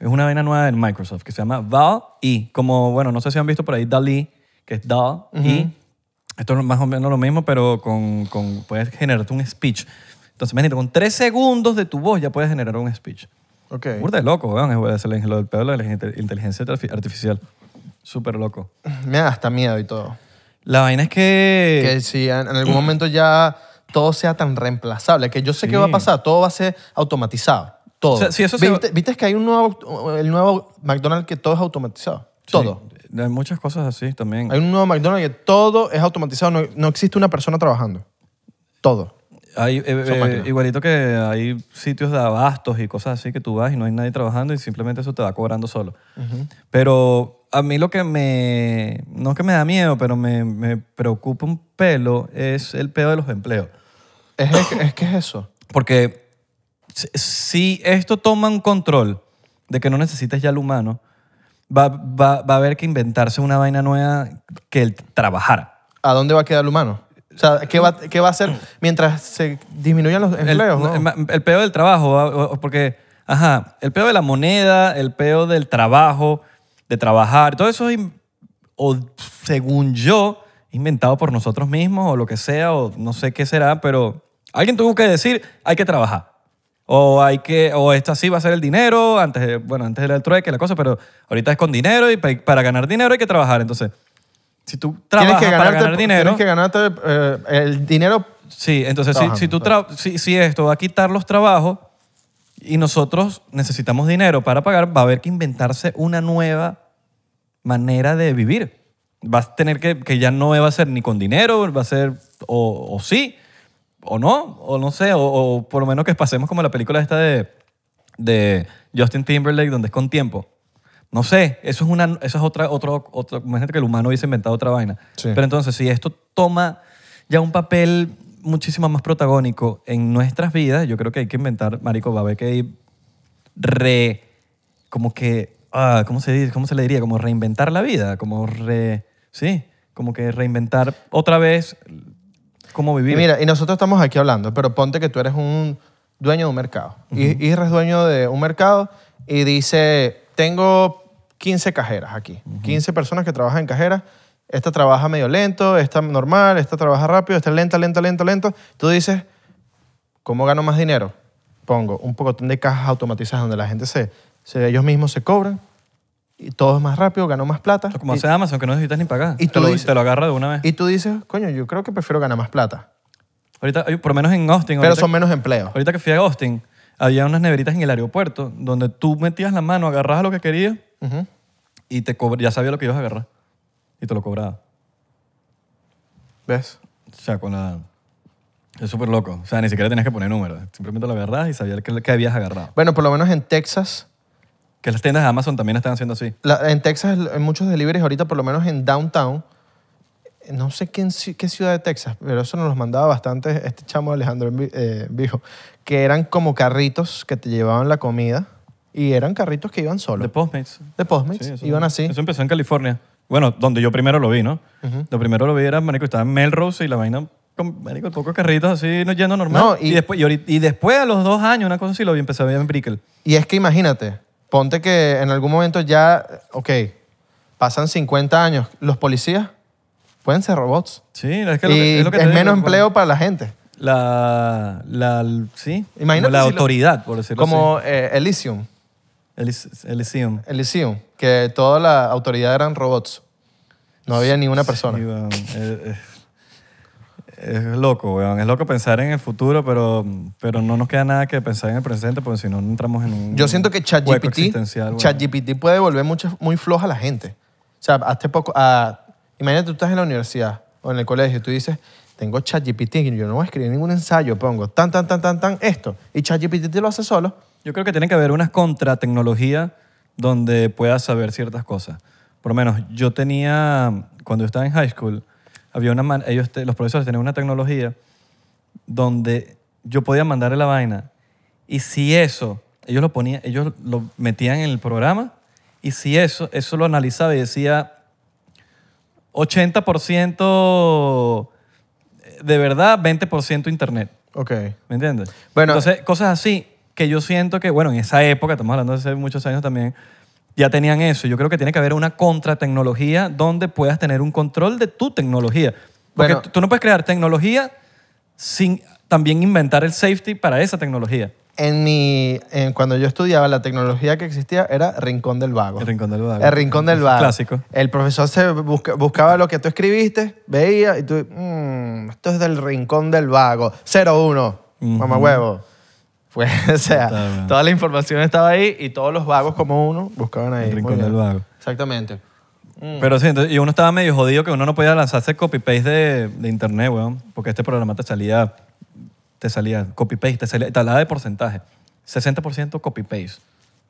Es una vaina nueva de Microsoft que se llama dal y Como, bueno, no sé si han visto por ahí DALI, que es dal y Esto es más o menos lo mismo, pero con, con puedes generarte un speech. Entonces, imagínate, con tres segundos de tu voz ya puedes generar un speech. Ok. Burda de loco, Es el del pedo de la inteligencia artificial. Súper loco. Me da hasta miedo y todo. La vaina es que... Que si en, algún mm. momento ya todo sea tan reemplazable, que yo sé qué va a pasar, todo va a ser automatizado. Todo. ¿Viste, que hay un nuevo, el nuevo McDonald's que todo es automatizado? Todo. hay muchas cosas así también. Hay un nuevo McDonald's que todo es automatizado, no existe una persona trabajando. Todo. Eh, eh, igualito que hay sitios de abastos y cosas así que tú vas y no hay nadie trabajando y simplemente eso te va cobrando solo. Pero a mí lo que me, no es que me da miedo, pero me, me preocupa un pelo es el pedo de los empleos. Es, es, que es eso. Porque si esto toma un control de que no necesites ya al humano, va, va, va a haber que inventarse una vaina nueva que el trabajar. ¿A dónde va a quedar el humano? O sea, ¿qué va, qué va a hacer mientras se disminuyan los empleos? El, peor el, peo del trabajo, ah, porque, ajá, el peo de la moneda, el peo del trabajo, de trabajar, todo eso o, según yo, inventado por nosotros mismos o lo que sea, o no sé qué será, pero alguien tuvo que decir, hay que trabajar. O hay que, o esta sí va a ser el dinero, antes, bueno, antes era el trueque, la cosa, pero ahorita es con dinero y para ganar dinero hay que trabajar. Entonces, si tú trabajas para ganar dinero... Tienes que ganarte eh, el dinero... Sí, entonces si, tú si, esto va a quitar los trabajos y nosotros necesitamos dinero para pagar, va a haber que inventarse una nueva manera de vivir. Vas a tener que, que ya no va a ser ni con dinero, va a ser o, sí, o no, o no sé, o, por lo menos que pasemos como la película esta de, de Justin Timberlake, donde es con tiempo. No sé, eso es, una, eso es otra, otro, otro, imagínate que el humano hubiese inventado otra vaina. Pero entonces, si esto toma ya un papel muchísimo más protagónico en nuestras vidas, yo creo que hay que inventar, marico, va a haber que re, como que, ah, ¿cómo se, dice? ¿cómo se le diría? Como reinventar la vida, como re, sí, como que reinventar otra vez cómo vivir. mira, y nosotros estamos aquí hablando, pero ponte que tú eres un dueño de un mercado. y, y eres dueño de un mercado y dice, tengo 15 cajeras aquí, 15 personas que trabajan en cajeras. Esta trabaja medio lento, esta normal, esta trabaja rápido, esta lenta, lenta, lenta, lenta. Tú dices, ¿cómo gano más dinero? Pongo un poco de cajas automatizadas donde la gente se, se ellos mismos se cobran y todo es más rápido, gano más plata. Como hace Amazon, que no necesitas ni pagar. Y te, lo, dices, te lo agarra de una vez. Y tú dices, coño, yo creo que prefiero ganar más plata. Ahorita, por lo menos en Austin. Pero son menos empleos. Ahorita que fui a Austin, había unas neveritas en el aeropuerto donde tú metías la mano, agarrabas lo que querías y te ya sabía lo que ibas a agarrar. Y te lo cobraba. ¿Ves? O sea, con la... Es súper loco. O sea, ni siquiera tenías que poner número Simplemente lo agarras y sabías que, que habías agarrado. Bueno, por lo menos en Texas... Que las tiendas de Amazon también están haciendo así. en Texas, en muchos deliveries ahorita, por lo menos en downtown, no sé qué, qué ciudad de Texas, pero eso nos los mandaba bastante este chamo Alejandro viejo eh, que eran como carritos que te llevaban la comida y eran carritos que iban solos. De Postmates. De Postmates. iban así. Eso empezó en California. Bueno, donde yo primero lo vi, ¿no? Lo primero lo vi era, marico, estaba en Melrose y la vaina con, marico, pocos carritos así, no yendo normal. y, después, y, y, después a los dos años, una cosa así, lo vi, empecé a ver en Brickell. Y es que imagínate, ponte que en algún momento ya, ok, pasan 50 años, los policías pueden ser robots. Sí, es que, lo que es, lo que es menos empleo para la gente. La, la, sí, imagínate la autoridad, por decirlo como, así. Como eh, Elysium. Elysium. Elysium, que toda la autoridad eran robots. No había ni una persona. Eh, eh, es, loco, weón. Es loco pensar en el futuro, pero, pero no nos queda nada que pensar en el presente, porque si no entramos en un Yo siento que ChatGPT ChatGPT puede volver muy floja a la gente. O sea, hace poco, imagínate tú estás en la universidad o en el colegio y tú dices, tengo ChatGPT y yo no voy a escribir ningún ensayo, pongo tan, tan, tan, tan, tan, esto. Y ChatGPT te lo hace solo. Yo creo que tiene que haber unas contratecnología donde puedas saber ciertas cosas. Por lo menos yo tenía, cuando estaba en high school, había una ellos los profesores tenían una tecnología donde yo podía mandarle la vaina y si eso, ellos lo ponían, ellos lo metían en el programa y si eso, eso lo analizaba y decía 80% eh, de verdad, 20% internet. Ok. ¿Me entiendes? Bueno, Entonces, cosas así que yo siento que, bueno, en esa época, estamos hablando de hace muchos años también, ya tenían eso. Yo creo que tiene que haber una contratecnología donde puedas tener un control de tu tecnología. Porque tú no puedes crear tecnología sin también inventar el safety para esa tecnología. En mi, cuando yo estudiaba, la tecnología que existía era Rincón del Vago. El Rincón del Vago. El Rincón del Vago. Clásico. El profesor se buscaba lo que tú escribiste, veía y tú, mm, esto es del Rincón del Vago, 01, uh mamá huevo. Pues o sea, toda la información estaba ahí y todos los vagos como uno buscaban ahí. El rincón del vago. Exactamente. Mm. Pero sí, y uno estaba medio jodido que uno no podía lanzarse copy-paste de, internet, weón. Porque este programa te salía, te salía copy-paste, te salía, te de porcentaje. 60% copy-paste.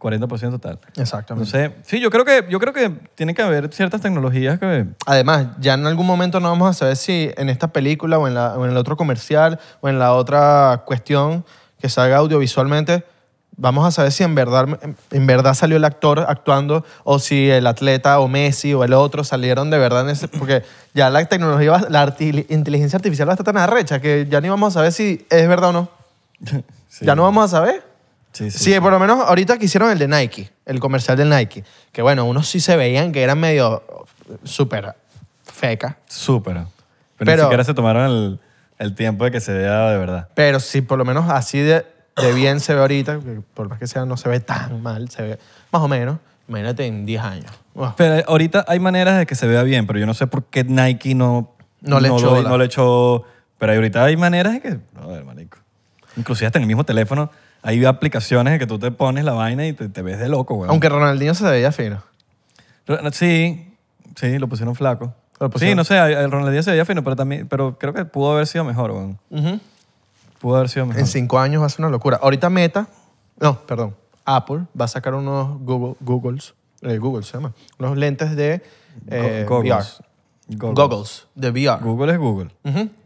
40% tal. Exactamente. Entonces, sí, yo creo que yo creo que tiene que haber ciertas tecnologías que además ya en algún momento no vamos a saber si en esta película o en o en el otro comercial o en la otra cuestión que salga audiovisualmente, vamos a saber si en verdad, en verdad salió el actor actuando o si el atleta o Messi o el otro salieron de verdad en ese, porque ya la tecnología, la inteligencia artificial va a estar tan arrecha que ya ni vamos a saber si es verdad o no. Ya no vamos a saber. Sí, sí, sí, por lo menos ahorita que hicieron el de Nike, el comercial del Nike, que bueno, unos sí se veían que eran medio súper feca. Súper. Pero, Pero, ni siquiera se tomaron el el tiempo de que se vea de verdad. Pero si por lo menos así de, bien se ve ahorita, por más que sea, no se ve tan mal, se ve más o menos. Imagínate en 10 años. Pero ahorita hay maneras de que se vea bien, pero yo no sé por qué Nike no, no le echó. Lo, pero ahorita hay maneras de que. ver, marico. Inclusive hasta en el mismo teléfono hay aplicaciones de que tú te pones la vaina y te, te ves de loco, güey. Aunque Ronaldinho se veía fino. Sí, sí, lo pusieron flaco. Pues, sí, eh, no sé, el Díaz se veía fino, pero, también, pero creo que pudo haber sido mejor, Pudo haber sido mejor. En cinco años va a ser una locura. Ahorita Meta, no, perdón, Apple va a sacar unos Google, Googles, eh, Google se llama, unos lentes de eh, VR. de VR. Google es Google.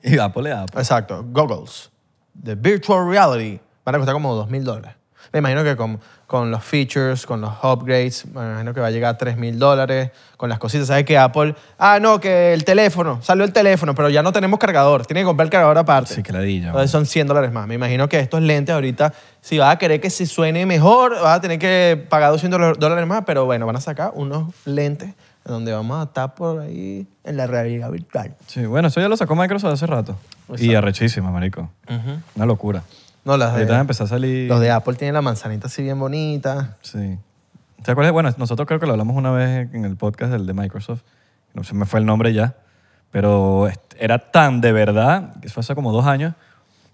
Y Apple es Apple. Exacto, goggles de virtual reality. Van a costar como dos mil dólares. Me imagino que como con los features, con los upgrades, me imagino que va a llegar a 3 mil dólares, con las cositas. ¿Sabes que Apple? Ah, no, que el teléfono, salió el teléfono, pero ya no tenemos cargador, tiene que comprar el cargador aparte. Sí, Entonces son 100 dólares más. Me imagino que estos lentes ahorita, si vas a querer que se suene mejor, vas a tener que pagar 200 dólares más, pero bueno, van a sacar unos lentes donde vamos a estar por ahí en la realidad virtual. Sí, bueno, eso ya lo sacó Microsoft hace rato. Y arrechísima, marico. Una locura. No, las de, empezó a salir. Los de Apple tienen la manzanita así bien bonita. Sí. ¿Te acuerdas? Bueno, nosotros creo que lo hablamos una vez en el podcast del de Microsoft. No se me fue el nombre ya. Pero era tan de verdad, que fue hace como dos años,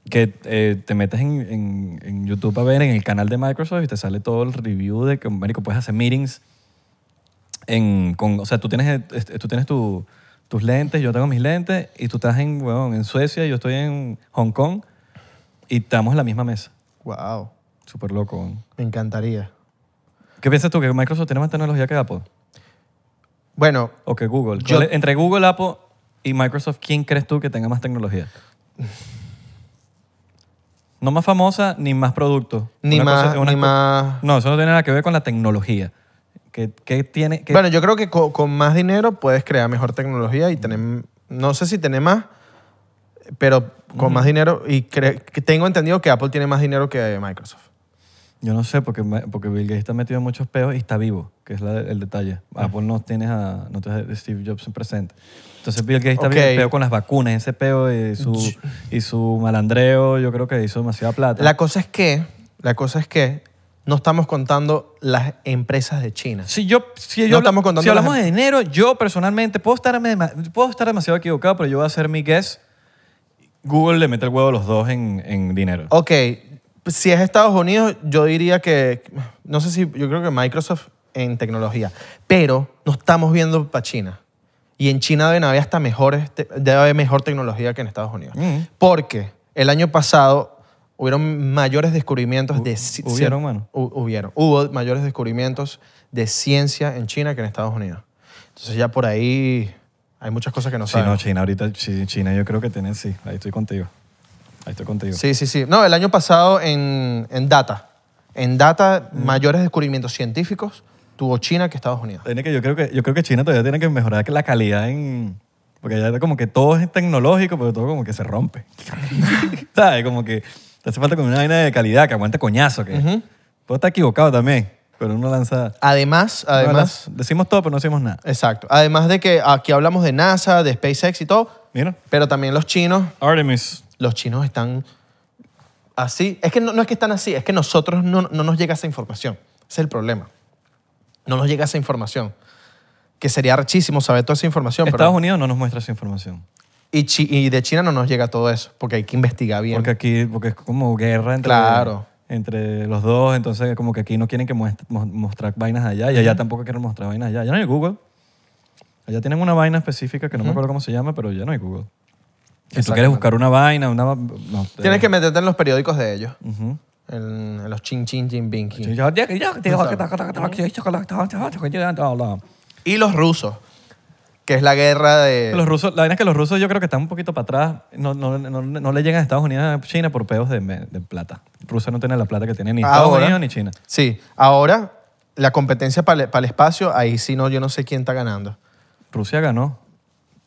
que eh, te metes en, en, YouTube a ver en el canal de Microsoft y te sale todo el review de que, médico puedes hacer meetings en, con, o sea, tú tienes, tú tienes tus lentes, yo tengo mis lentes y tú estás en, Suecia, en Suecia, yo estoy en Hong Kong y estamos en la misma mesa. Wow. Súper loco. Me encantaría. ¿Qué piensas tú? ¿Que Microsoft tiene más tecnología que Apple? Bueno. ¿O que Google? Entre Google, Apple y Microsoft, ¿quién crees tú que tenga más tecnología? No más famosa ni más productos. Ni, más, ni más. No, eso no tiene nada que ver con la tecnología. ¿Qué, tiene, Bueno, yo creo que con, con, más dinero puedes crear mejor tecnología y tener. No sé si tener más, pero con más dinero y que tengo entendido que Apple tiene más dinero que Microsoft. Yo no sé, porque, porque Bill Gates está metido en muchos peos y está vivo, que es el detalle. Ah. Apple no tiene a, Steve Jobs presente. Entonces Bill Gates está vivo con las vacunas, ese peo y su, malandreo, yo creo que hizo demasiada plata. La cosa es que, la cosa es que no estamos contando las empresas de China. Si yo, si, yo, estamos contando si hablamos em- de dinero, yo personalmente puedo estar, puedo estar demasiado equivocado, pero yo voy a hacer mi guess Google le mete el huevo a los dos en, dinero. Ok, si es Estados Unidos, yo diría que, no sé si, yo creo que Microsoft en tecnología, pero no estamos viendo para China. Y en China deben haber hasta mejores, debe haber mejor tecnología que en Estados Unidos. Mm. Porque el año pasado hubieron mayores descubrimientos de hubieron, mano. hubieron hubo mayores descubrimientos de ciencia en China que en Estados Unidos. Entonces ya por ahí hay muchas cosas que no sí, Sí, no, China, ahorita China yo creo que tiene, sí, ahí estoy contigo. Ahí estoy contigo. Sí, sí, sí. No, el año pasado en, en data, en data, mm. mayores descubrimientos científicos tuvo China que Estados Unidos. Tiene que, yo, creo que, yo creo que China todavía tiene que mejorar la calidad en... Porque ya como que todo es tecnológico, pero todo como que se rompe. ¿Sabes? Como que te hace falta como una vaina de calidad que aguante coñazo. Que está equivocado también. Pero uno lanza... Además, además... decimos todo, pero no decimos nada. Exacto. Además de que aquí hablamos de NASA, de SpaceX y todo, Mira, pero también los chinos, Artemis. los chinos están así. Es que no, es que están así, es que nosotros no, no nos llega esa información. Ese es el problema. No nos llega esa información. Que sería rechísimo saber toda esa información. pero- Estados Unidos no nos muestra esa información. y, y de China no nos llega todo eso, porque hay que investigar bien. Porque aquí porque es como guerra entre... Claro entre los dos, entonces como que aquí no quieren que mostrar vainas allá y allá tampoco quieren mostrar vainas allá. Ya no hay Google. Allá tienen una vaina específica que no me acuerdo cómo se llama, pero ya no hay Google. Si tú quieres buscar una vaina, una... Tienes que meterte en los periódicos de ellos. en, los chin Y los rusos que es la guerra de... Los rusos, la verdad es que los rusos yo creo que están un poquito para atrás. No, no, no, no le llegan a Estados Unidos a China por pedos de, plata. Rusia no tiene la plata que tiene ni Estados Unidos ni China. Sí, ahora la competencia para el, el espacio, ahí sí no, yo no sé quién está ganando. Rusia ganó.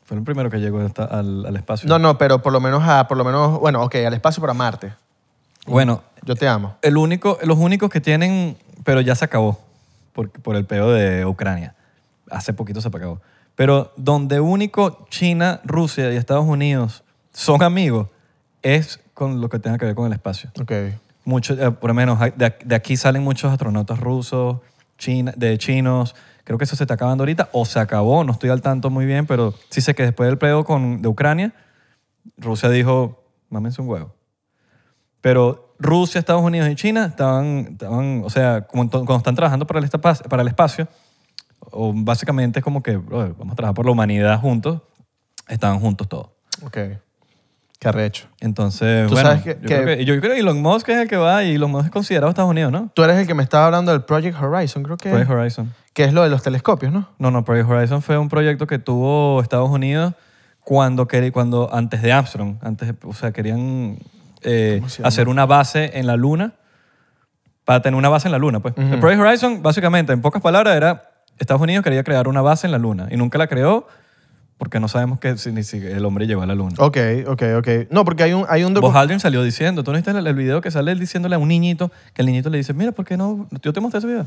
Fue el primero que llegó al, espacio. No, no, pero por lo menos a, por lo menos, bueno, ok, al espacio para Marte. Bueno. Yo te amo. El único, los únicos que tienen, pero ya se acabó por, por el pedo de Ucrania. Hace poquito se acabó. Pero donde único China, Rusia y Estados Unidos son amigos es con lo que tenga que ver con el espacio. Okay. Mucho, eh, por lo menos de, de, aquí salen muchos astronautas rusos, China, de chinos. Creo que eso se está acabando ahorita o se acabó, no estoy al tanto muy bien, pero sí sé que después del pleo con, de Ucrania, Rusia dijo, mámense un huevo. Pero Rusia, Estados Unidos y China estaban, estaban o sea, cuando, están trabajando para para el espacio, o básicamente es como que vamos a trabajar por la humanidad juntos, Estaban juntos todos. Ok. Qué arrecho. Entonces, ¿Tú sabes que, yo, creo que, yo creo que Elon Musk es el que va y Elon Musk es considerado Estados Unidos, ¿no? Tú eres el que me estaba hablando del Project Horizon, creo que. Project Horizon. Que es lo de los telescopios, ¿no? No, no, Project Horizon fue un proyecto que tuvo Estados Unidos cuando, cuando antes de Armstrong. Antes, o sea, querían eh, hacer una base en la Luna para tener una base en la Luna, pues. El Project Horizon, básicamente, en pocas palabras, era Estados Unidos quería crear una base en la Luna y nunca la creó porque no sabemos que si, si el hombre llegó a la luna. Ok, ok, ok. No, porque hay un, hay un Vos Aldrin salió diciendo, tú no viste el, video que sale él diciéndole a un niñito, que el niñito le dice, mira, ¿por qué no? Yo te mostré ese video.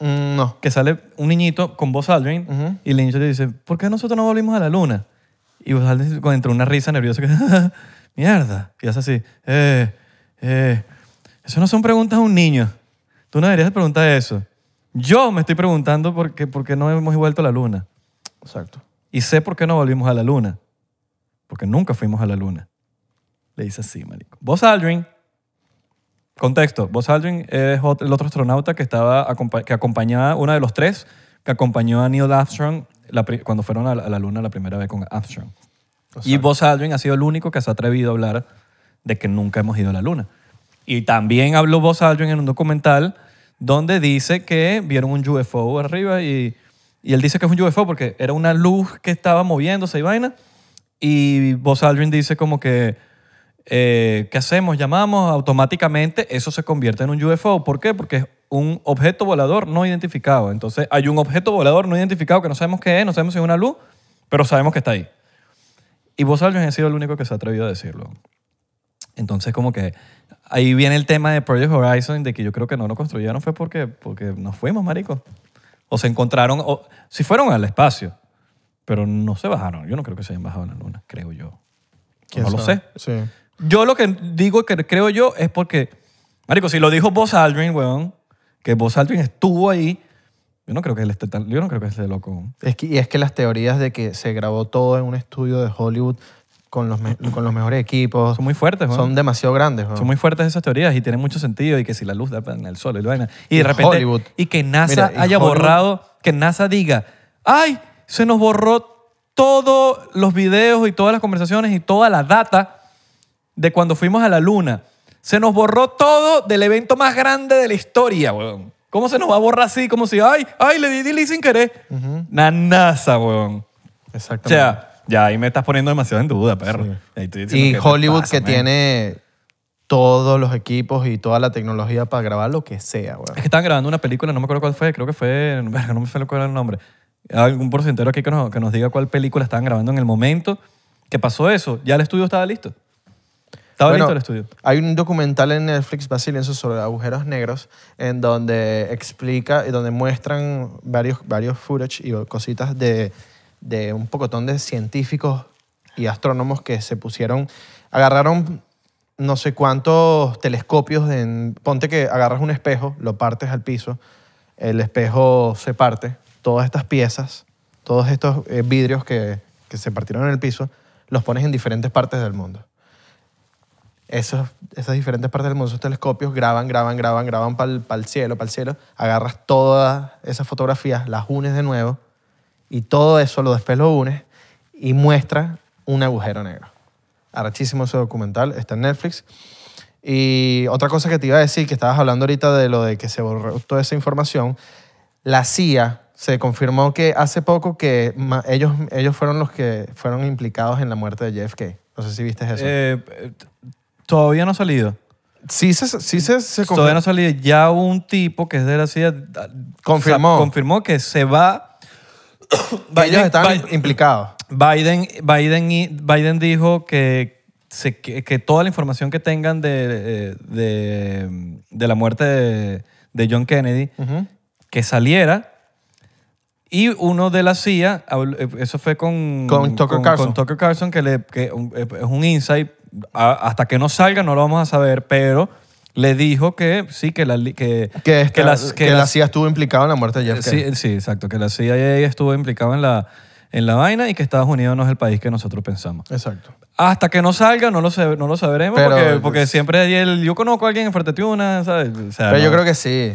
Mm, no. Que sale un niñito con Buzz Aldrin y el niñito le dice, ¿por qué nosotros no volvimos a la luna? Y Buzz Aldrin entró una risa nerviosa que, mierda. Y hace así, eh, eh, eso no son preguntas a un niño. Tú no deberías preguntar eso. Yo me estoy preguntando por qué, por qué no hemos vuelto a la luna. Exacto. Y sé por qué no volvimos a la luna. Porque nunca fuimos a la luna. Le dice así, marico. Buzz Aldrin, contexto, Buzz Aldrin es el otro astronauta que, estaba, que acompañaba, uno de los tres, que acompañó a Neil Armstrong cuando fueron a la, luna la primera vez con Armstrong. Y Buzz Aldrin ha sido el único que se ha atrevido a hablar de que nunca hemos ido a la luna. Y también habló Buzz Aldrin en un documental donde dice que vieron un UFO arriba y, él dice que es un UFO porque era una luz que estaba moviéndose y vaina. Y Buzz Aldrin dice como que, eh, ¿qué hacemos? Llamamos, automáticamente eso se convierte en un UFO. ¿Por qué? Porque es un objeto volador no identificado. Entonces hay un objeto volador no identificado que no sabemos qué es, no sabemos si es una luz, pero sabemos que está ahí. Y Buzz Aldrin ha sido el único que se ha atrevido a decirlo. Entonces, como que ahí viene el tema de Project Horizon, de que yo creo que no lo construyeron fue porque, porque nos fuimos, marico. O se encontraron, o si fueron al espacio, pero no se bajaron. Yo no creo que se hayan bajado a la luna, creo yo. No lo sé. Yo lo que digo que creo yo es porque, marico, si lo dijo Buzz Aldrin, weón, que Buzz Aldrin estuvo ahí, yo no creo que él esté tan, yo no creo que esté loco. y es que las teorías de que se grabó todo en un estudio de Hollywood con los, con los mejores equipos. Son muy fuertes, Son demasiado grandes, Son muy fuertes esas teorías y tienen mucho sentido y que si la luz da en el sol y lo vaina. Y, de repente... Y que NASA haya borrado, que NASA diga, ¡ay! Se nos borró todos los videos y todas las conversaciones y toda la data de cuando fuimos a la luna. Se nos borró todo del evento más grande de la historia, weón. ¿Cómo se nos va a borrar así? Como si, ¡ay! ¡Ay! Le di di sin querer. La NASA, weón. Exactamente. O sea... Ya ahí me estás poniendo demasiado en duda, perro. Y Hollywood que tiene todos los equipos y toda la tecnología para grabar lo que sea, güey. Es que estaban grabando una película, no me acuerdo cuál fue, creo que fue, no me acuerdo cuál era el nombre. Algún porcentero aquí que nos, que nos diga cuál película estaban grabando en el momento que pasó eso. Ya el estudio estaba listo. Estaba listo el estudio. Hay un documental en Netflix eso sobre agujeros negros en donde explica y donde muestran varios, varios footage y cositas de de un pocotón de científicos y astrónomos que se pusieron, agarraron no sé cuántos telescopios, en, ponte que agarras un espejo, lo partes al piso, el espejo se parte, todas estas piezas, todos estos eh, vidrios que, se partieron en el piso, los pones en diferentes partes del mundo. Esos, esas diferentes partes del mundo, esos telescopios graban, graban, graban, graban para el cielo, para el cielo, agarras todas esas fotografías, las unes de nuevo y todo eso lo después lo une y muestra un agujero negro. Arrachísimo ese documental, está en Netflix. Y otra cosa que te iba a decir, que estabas hablando ahorita de lo de que se borró toda esa información, la CIA se confirmó que hace poco que ellos, ellos fueron los que fueron implicados en la muerte de JFK. No sé si viste eso. Eh, todavía no ha salido. Sí, se, sí se, confirmó. Todavía no ha salido. Ya un tipo que es de la CIA confirmó, confirmó que se va Biden, ellos están implicados. Biden, dijo que, toda la información que tengan de, la muerte de, John Kennedy, que saliera. Y uno de la CIA, eh, eso fue con, con, Tucker, Carlson. que eh, es un insight. Hasta que no salga no lo vamos a saber, pero le dijo que sí, que la, que, que, las, CIA estuvo implicada en la muerte de Jeff Sí, sí, exacto, que la CIA estuvo implicada en la, en la vaina y que Estados Unidos no es el país que nosotros pensamos. Exacto. Hasta que no salga, no lo, no lo sabremos, porque, siempre hay el, yo conozco a alguien en Fuerte Tuna, ¿sabes? Pero yo creo que sí.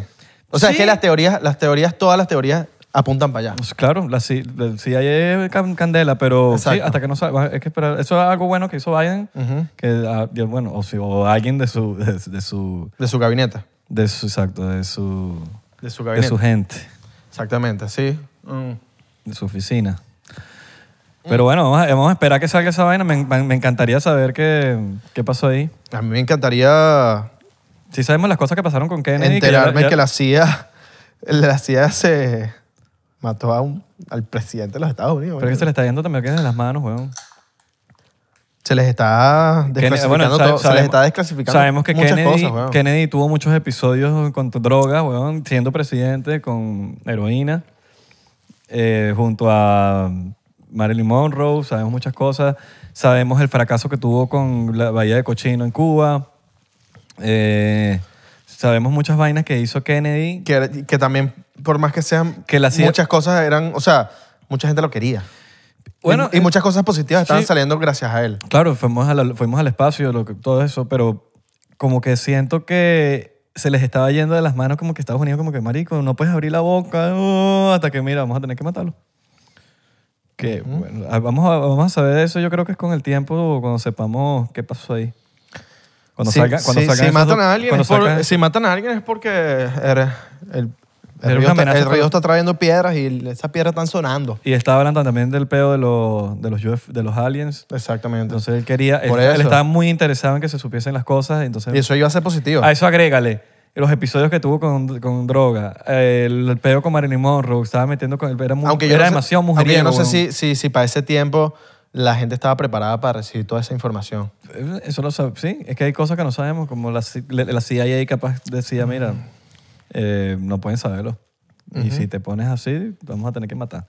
O sea, es que las teorías, las teorías, todas las teorías apuntan para allá. Pues claro, la, hay candela, pero hasta que no salga. Es que esperar. Eso es algo bueno que hizo Biden, que, ah, bueno, o, alguien de su, de, su... De gabinete. De su, exacto, de su... De su gabinete. De su gente. Exactamente, sí. Mm. De su oficina. Pero bueno, vamos a, esperar que salga esa vaina. Me, encantaría saber qué, pasó ahí. A mí me encantaría... si sabemos las cosas que pasaron con Kennedy. Enterarme que, que la CIA, la CIA se Mató a al presidente de los Estados Unidos. Pero que se le está yendo también que de las manos, weón. Se les está desclasificando que Kennedy, tuvo muchos episodios con drogas, weón, siendo presidente, con heroína, eh, junto a Marilyn Monroe, sabemos muchas cosas. Sabemos el fracaso que tuvo con la Bahía de Cochino en Cuba. Eh, sabemos muchas vainas que hizo Kennedy. que también por más que sean, que muchas cosas eran, o sea, mucha gente lo quería. Bueno, y, muchas cosas positivas estaban saliendo gracias a él. Claro, fuimos, fuimos al espacio, lo que, todo eso, pero como que siento que se les estaba yendo de las manos como que Estados Unidos como que, marico, no puedes abrir la boca uh, hasta que, mira, vamos a tener que matarlo. Que, bueno, vamos a, vamos a saber eso, yo creo que es con el tiempo, cuando sepamos qué pasó ahí. Cuando salga, cuando si, matan a alguien si matan a alguien es porque eres... el, el, río está, trayendo piedras y esas piedras están sonando. Y estaba hablando también del pedo de los, de los, aliens. Exactamente. Entonces él quería, él, estaba muy interesado en que se supiesen las cosas. Entonces, y eso iba a ser positivo. A eso agrégale los episodios que tuvo con, con droga, el, pedo con Marilyn Monroe, estaba metiendo con... Era, muy, aunque era demasiado mujer mujeriego. no sé si, si, si para ese tiempo la gente estaba preparada para recibir toda esa información. Eh, eso lo sabe, sí. Es que hay cosas que no sabemos, como la, la CIA capaz decía, mira... Eh, no pueden saberlo. Y si te pones así, vamos a tener que matar.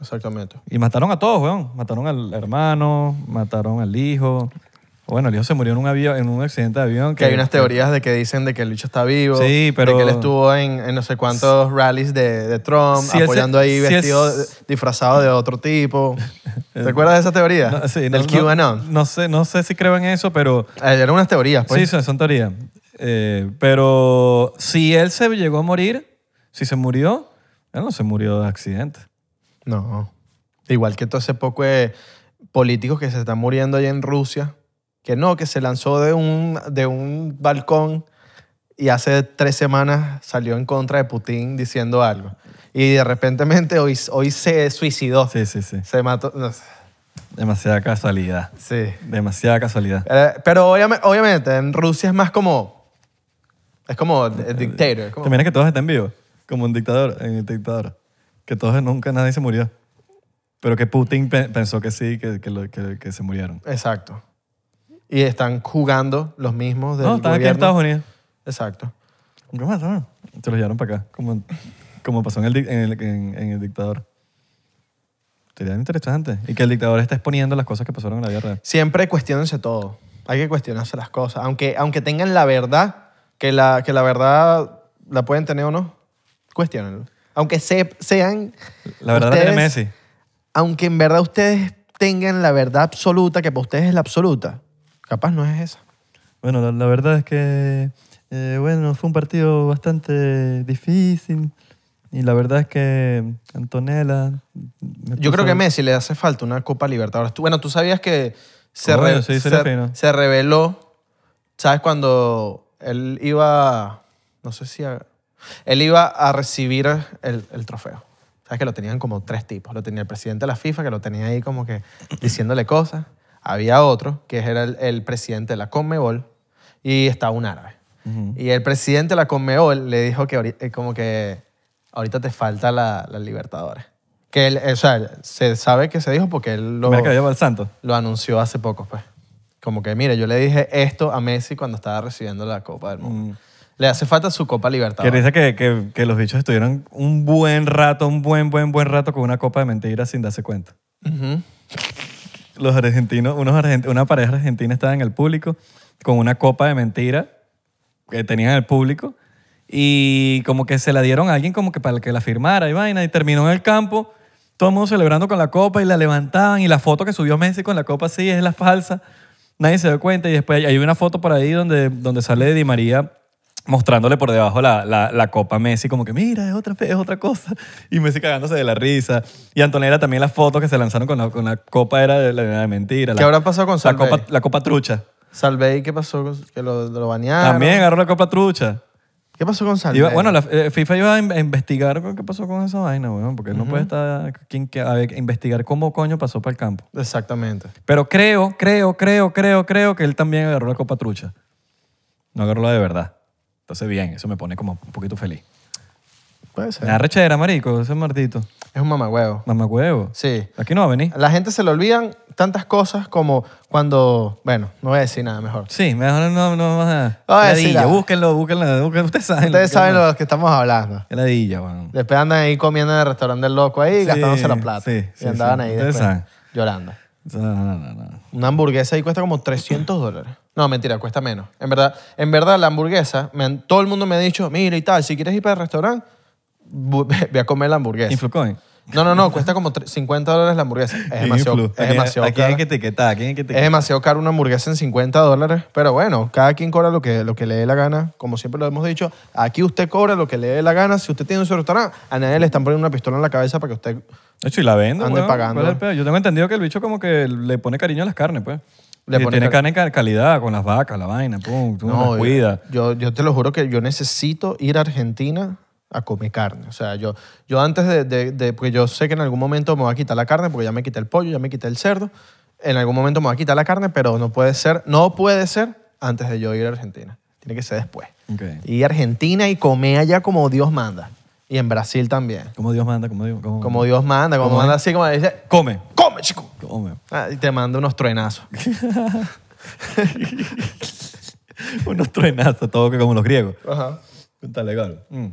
Exactamente. Y mataron a todos, weón. Mataron al hermano, mataron al hijo. Bueno, el hijo se murió en un avión, en un accidente de avión. Que, hay unas teorías de que dicen de que el bicho está vivo. Sí, pero... que él estuvo en, no sé cuántos rallies de, Trump, apoyando ahí vestido, disfrazado de otro tipo. ¿Te acuerdas de esa teoría? sí, no, el QAnon. No, sé, no sé si creo en eso, pero... Ah, eran unas teorías, pues. Sí, son teorías. Eh, pero si él se llegó a morir, si se murió, él no se murió de accidente. No. Igual que todo ese poco de políticos que se están muriendo allá en Rusia, que no, que se lanzó de un, de un balcón y hace tres semanas salió en contra de Putin diciendo algo. Y de repente hoy, hoy se suicidó. Sí, sí, sí. Se mató. Demasiada casualidad. Sí. Demasiada casualidad. Eh, pero obviamente en Rusia es más como es como el eh, dictator. También que todos estén vivos, como un dictador, en el dictador. Que todos, nunca nadie se murió. Pero que Putin pensó que sí, que, que, se murieron. Exacto. Y están jugando los mismos del No, están aquí en Estados Unidos. Exacto. ¿Qué más? Se los llevaron para acá, como, como pasó en el, en, el, dictador. Sería interesante. Y que el dictador está exponiendo las cosas que pasaron en la guerra. Siempre cuestionense todo. Hay que cuestionarse las cosas. Aunque, aunque tengan la verdad, que la, que la verdad la pueden tener o no, cuestionenlo. Aunque sean... La verdad ustedes, Messi. Aunque en verdad ustedes tengan la verdad absoluta, que para ustedes es la absoluta, capaz no es esa. Bueno, la, verdad es que, eh, bueno, fue un partido bastante difícil. Y la verdad es que Antonella... Yo creo que a Messi le hace falta una Copa Libertadores. bueno, tú sabías que se, se, se, reveló, ¿sabes? Cuando él iba, no sé si, a, él iba a recibir el, trofeo. ¿Sabes que lo tenían como tres tipos? Lo tenía el presidente de la FIFA, que lo tenía ahí como que diciéndole cosas. Había otro, que era el, presidente de la Conmebol, y estaba un árabe. Y el presidente de la Conmebol le dijo que eh, como que ahorita te falta la, la Libertadores. Que o sea, se sabe que se dijo porque él lo, lo anunció hace poco, pues. Como que, mire, yo le dije esto a Messi cuando estaba recibiendo la Copa del Mundo. Le hace falta su Copa Libertad. Que dice que, los bichos estuvieron un buen rato, un buen, buen, buen rato con una copa de mentira sin darse cuenta. Los argentinos, unos una pareja argentina estaba en el público con una copa de mentira que tenían en el público y como que se la dieron a alguien como que para que la firmara y vaina y terminó en el campo todo el mundo celebrando con la copa y la levantaban y la foto que subió Messi con la copa sí es la falsa nadie se dio cuenta y después hay una foto por ahí donde, donde sale Di María mostrándole por debajo la, copa a Messi, como que mira, es otra, es otra cosa. Y Messi cagándose de la risa. Y Antonella también las fotos que se lanzaron con la, copa era de, la mentira. ¿Qué habrá pasado con La copa, la copa trucha. Salvei ¿qué pasó? Que lo, lo También agarró la copa trucha. ¿Qué pasó con Salmedo? bueno, la eh, FIFA iba a investigar qué pasó con esa vaina, weón, porque no puede estar quien que- a investigar cómo coño pasó para el campo. Exactamente. Pero creo, creo, creo, creo, creo que él también agarró la copa trucha. No agarró la de verdad. Entonces, bien, eso me pone como un poquito feliz. La rechera, marico, ese martito. Es un mamagüevo. Mamagüevo. Sí. Aquí no va a venir. La gente se le olvidan tantas cosas como cuando. Bueno, no voy a decir nada mejor. Sí, mejor no, no vamos a. No decir nada. Búsquenlo, búsquenlo, Ustedes saben. Ustedes saben lo que estamos hablando. Es dilla, bueno. Después andan ahí comiendo en el restaurante del loco ahí y gastándose la plata. Sí, sí. Y andaban ahí después llorando. No, no, no, Una hamburguesa ahí cuesta como 300 dólares. No, mentira, cuesta menos. En verdad, en verdad la hamburguesa, todo el mundo me ha dicho, mira y tal, si quieres ir para el restaurante, voy a comer la hamburguesa. Influcoin. No, no, no, cuesta como 50 dólares la hamburguesa. Es demasiado, es demasiado caro. Hay que etiquetar, aquí hay que etiquetar. Es demasiado caro una hamburguesa en 50 dólares, pero bueno, cada quien cobra lo que, lo que le dé la gana, como siempre lo hemos dicho. Aquí usted cobra lo que le dé la gana. Si usted tiene un restaurante, a nadie le están poniendo una pistola en la cabeza para que usted de hecho, y la venda ande pagando. Yo tengo entendido que el bicho como que le pone cariño a las carnes, pues. Le pone tiene carne de calidad con las vacas, la vaina, pum, tú cuidas. Yo, yo te lo juro que yo necesito ir a Argentina a comer carne. O sea, yo, yo antes de, de, Porque yo sé que en algún momento me voy a quitar la carne, porque ya me quité el pollo, ya me quité el cerdo. En algún momento me voy a quitar la carne, pero no puede ser, no puede ser antes de yo ir a Argentina. Tiene que ser después. Okay. Ir a Argentina y comer allá como Dios manda. Y en Brasil también. Como Dios manda, como Dios, como, como Dios manda, como manda así, como dice, come, come, chico. Come. Ah, y te manda unos truenazos. unos truenazos, todo que como los griegos. Ajá. Está legal. Mm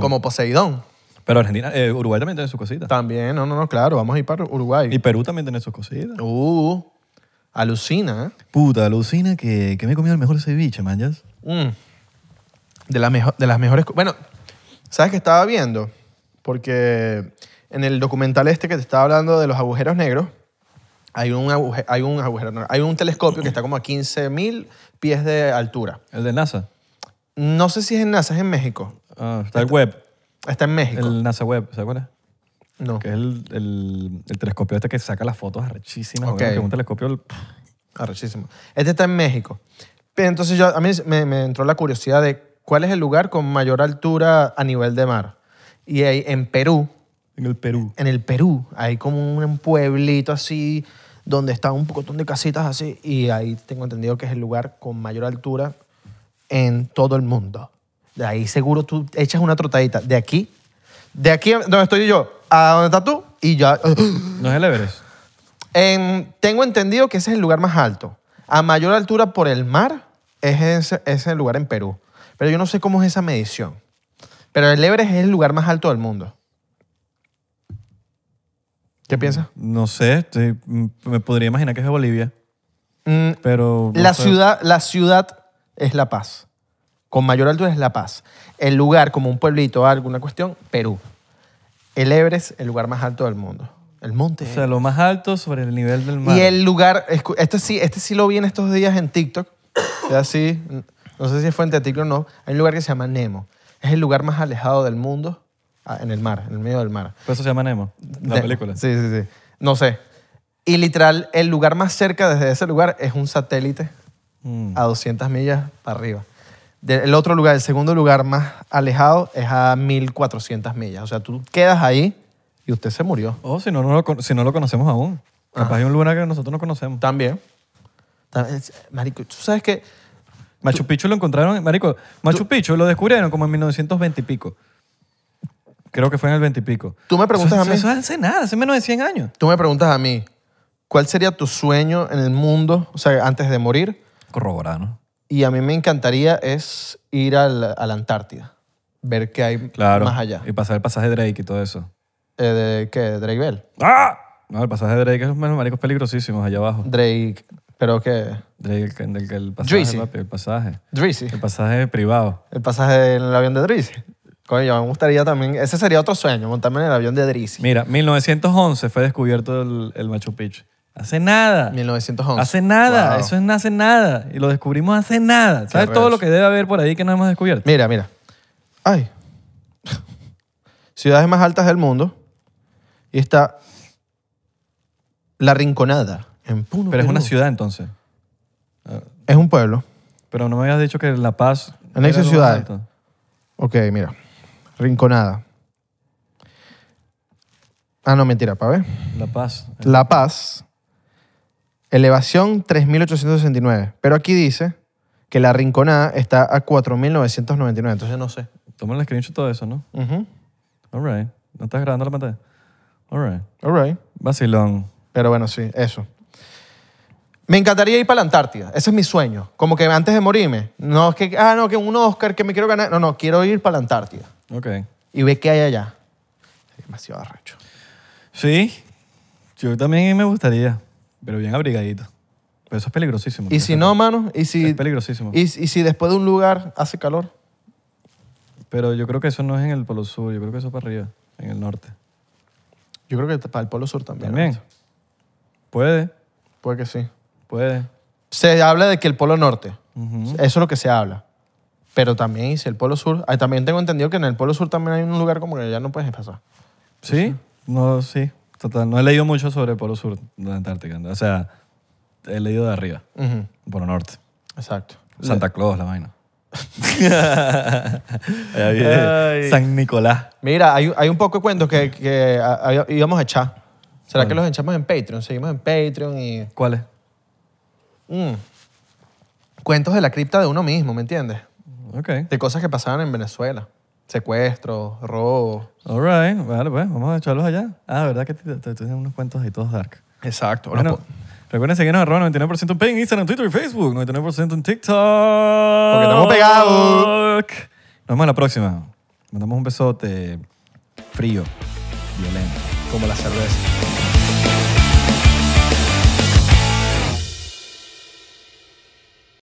como Poseidón. Pero Argentina, eh, Uruguay también tiene sus cositas. También, no, no, no, claro, vamos a ir para Uruguay. Y Perú también tiene sus cositas. Uh, alucina. ¿eh? Puta, alucina que, me he comido el mejor ceviche, manjas. Mm. De, la de las mejores... Bueno, ¿sabes qué estaba viendo? Porque en el documental este que te estaba hablando de los agujeros negros, hay un, hay un agujero hay un telescopio que está como a 15.000 pies de altura. El de NASA. No sé si es en NASA, es en México. Ah, está, el web. Está en México. El NASA Web, ¿se es? No. Que es el, el, telescopio este que saca las fotos arrechísimas. Que un telescopio... Arrechísimo. Este está en México. entonces yo, a mí me, me entró la curiosidad de cuál es el lugar con mayor altura a nivel de mar. Y ahí en Perú, en el Perú. en el Perú, hay como un pueblito así donde está un pocotón de casitas así y ahí tengo entendido que es el lugar con mayor altura en todo el mundo. De ahí seguro tú echas una trotadita. De aquí, de aquí donde estoy yo, a donde estás tú, y ya. ¿No es el Everest? tengo entendido que ese es el lugar más alto. A mayor altura por el mar es ese, lugar en Perú. Pero yo no sé cómo es esa medición. Pero el Everest es el lugar más alto del mundo. ¿Qué mm, piensas? No sé, mm, me podría imaginar que es Bolivia, mm, pero... la, ciudad, la ciudad es La Paz con mayor altura es La Paz. El lugar, como un pueblito, alguna cuestión, Perú. El Everest, el lugar más alto del mundo. El monte. O sea, lo más alto sobre el nivel del mar. Y el lugar, este sí, este sí lo vi en estos días en TikTok. sí, no sé si es fuente de TikTok o no. Hay un lugar que se llama Nemo. Es el lugar más alejado del mundo ah, en el mar, en el medio del mar. ¿Por eso se llama Nemo? La película. Sí, sí, sí. No sé. Y literal, el lugar más cerca desde ese lugar es un satélite mm. a 200 millas para arriba. El otro lugar, el segundo lugar más alejado es a 1400 millas. O sea, tú quedas ahí y usted se murió. Oh, si no, no lo, si no lo conocemos aún. Capaz ah. hay un lugar que nosotros no conocemos. También. Marico, tú sabes que Machu Picchu lo encontraron, marico, Machu Picchu lo descubrieron como en 1920 y pico. Creo que fue en el 20 y pico. Tú me preguntas a mí. Eso hace nada, hace menos de 100 años. tú me preguntas a mí, ¿cuál sería tu sueño en el mundo, o sea, antes de morir? Corroborado, ¿no? y a mí me encantaría es ir al- a la Antártida, ver qué hay más allá. Y pasar el pasaje Drake y todo eso. Eh, de, ¿Qué? ¿Drake Bell? ¡Ah! No, el pasaje de Drake es unos maricos peligrosísimos allá abajo. Drake, pero qué? Drake, el, el pasaje, el pasaje. Drizzy. El pasaje privado. El pasaje en el avión de Drizzy. Coño, me gustaría también... Ese sería otro sueño, montarme en el avión de Drizzy. Mira, 1911 fue descubierto el, el Machu Picchu. Hace nada. 1911. Hace nada. Eso es hace nada. Y lo descubrimos hace nada. ¿Sabes todo lo que debe haber por ahí que no hemos descubierto? Mira, mira. Ay. Ciudades más altas del mundo. Y está La Rinconada, en Pero es una ciudad entonces. Es un pueblo. Pero no me habías dicho que La Paz. En esa ciudad. Ok, mira. Rinconada. Ah, no, mentira, para ver. La Paz. La Paz Elevación 3869. Pero aquí dice que la rinconada está a 4999. Entonces no sé. Toma el screenshot todo eso, ¿no? Mhm. All right. ¿No estás grabando la pantalla? All right. All right. Vacilón. Pero bueno, sí, eso. Me encantaría ir para la Antártida. Ese es mi sueño. Como que antes de morirme. No es que, ah, no, que un Oscar que me quiero ganar. No, no, quiero ir para la Antártida Ok. y ve qué hay allá. demasiado arrecho. Sí. Yo también me gustaría. Pero bien abrigadito. Pero eso es peligrosísimo. Y si no, mano, y si... Es peligrosísimo. Y, si después de un lugar hace calor. Pero yo creo que eso no es en el Polo Sur, yo creo que eso es para arriba, en el norte. Yo creo que para el Polo Sur también. Puede. Puede que sí. Puede. Se habla de que el Polo Norte, eso es lo que se habla. Pero también si el Polo Sur. Ah, también tengo entendido que en el Polo Sur también hay un lugar como que ya no puedes pasar. ¿Sí? No, sí. Total, no he leído mucho sobre Polo Sur de Antártica. O sea, he leído de arriba, Polo Norte. Exacto. Santa Claus, la vaina. San Nicolás. Mira, hay, un poco de cuentos que, íbamos a echar. ¿Será que los echamos en Patreon? Seguimos en Patreon y... ¿Cuáles? Mm. Cuentos de la cripta de uno mismo, ¿me entiendes? Ok. De cosas que pasaban en Venezuela. Secuestro, robo. All right, vale, pues vamos a echarlos allá. Ah, ¿verdad que te tienes unos cuentos ahí todos dark? Exacto. Bueno, recuerden seguirnos arroba 99% en Ping, Instagram, Twitter y Facebook, 99% en TikTok. Porque estamos pegados. Nos vemos en la próxima. Mandamos un besote frío, violento, como la cerveza.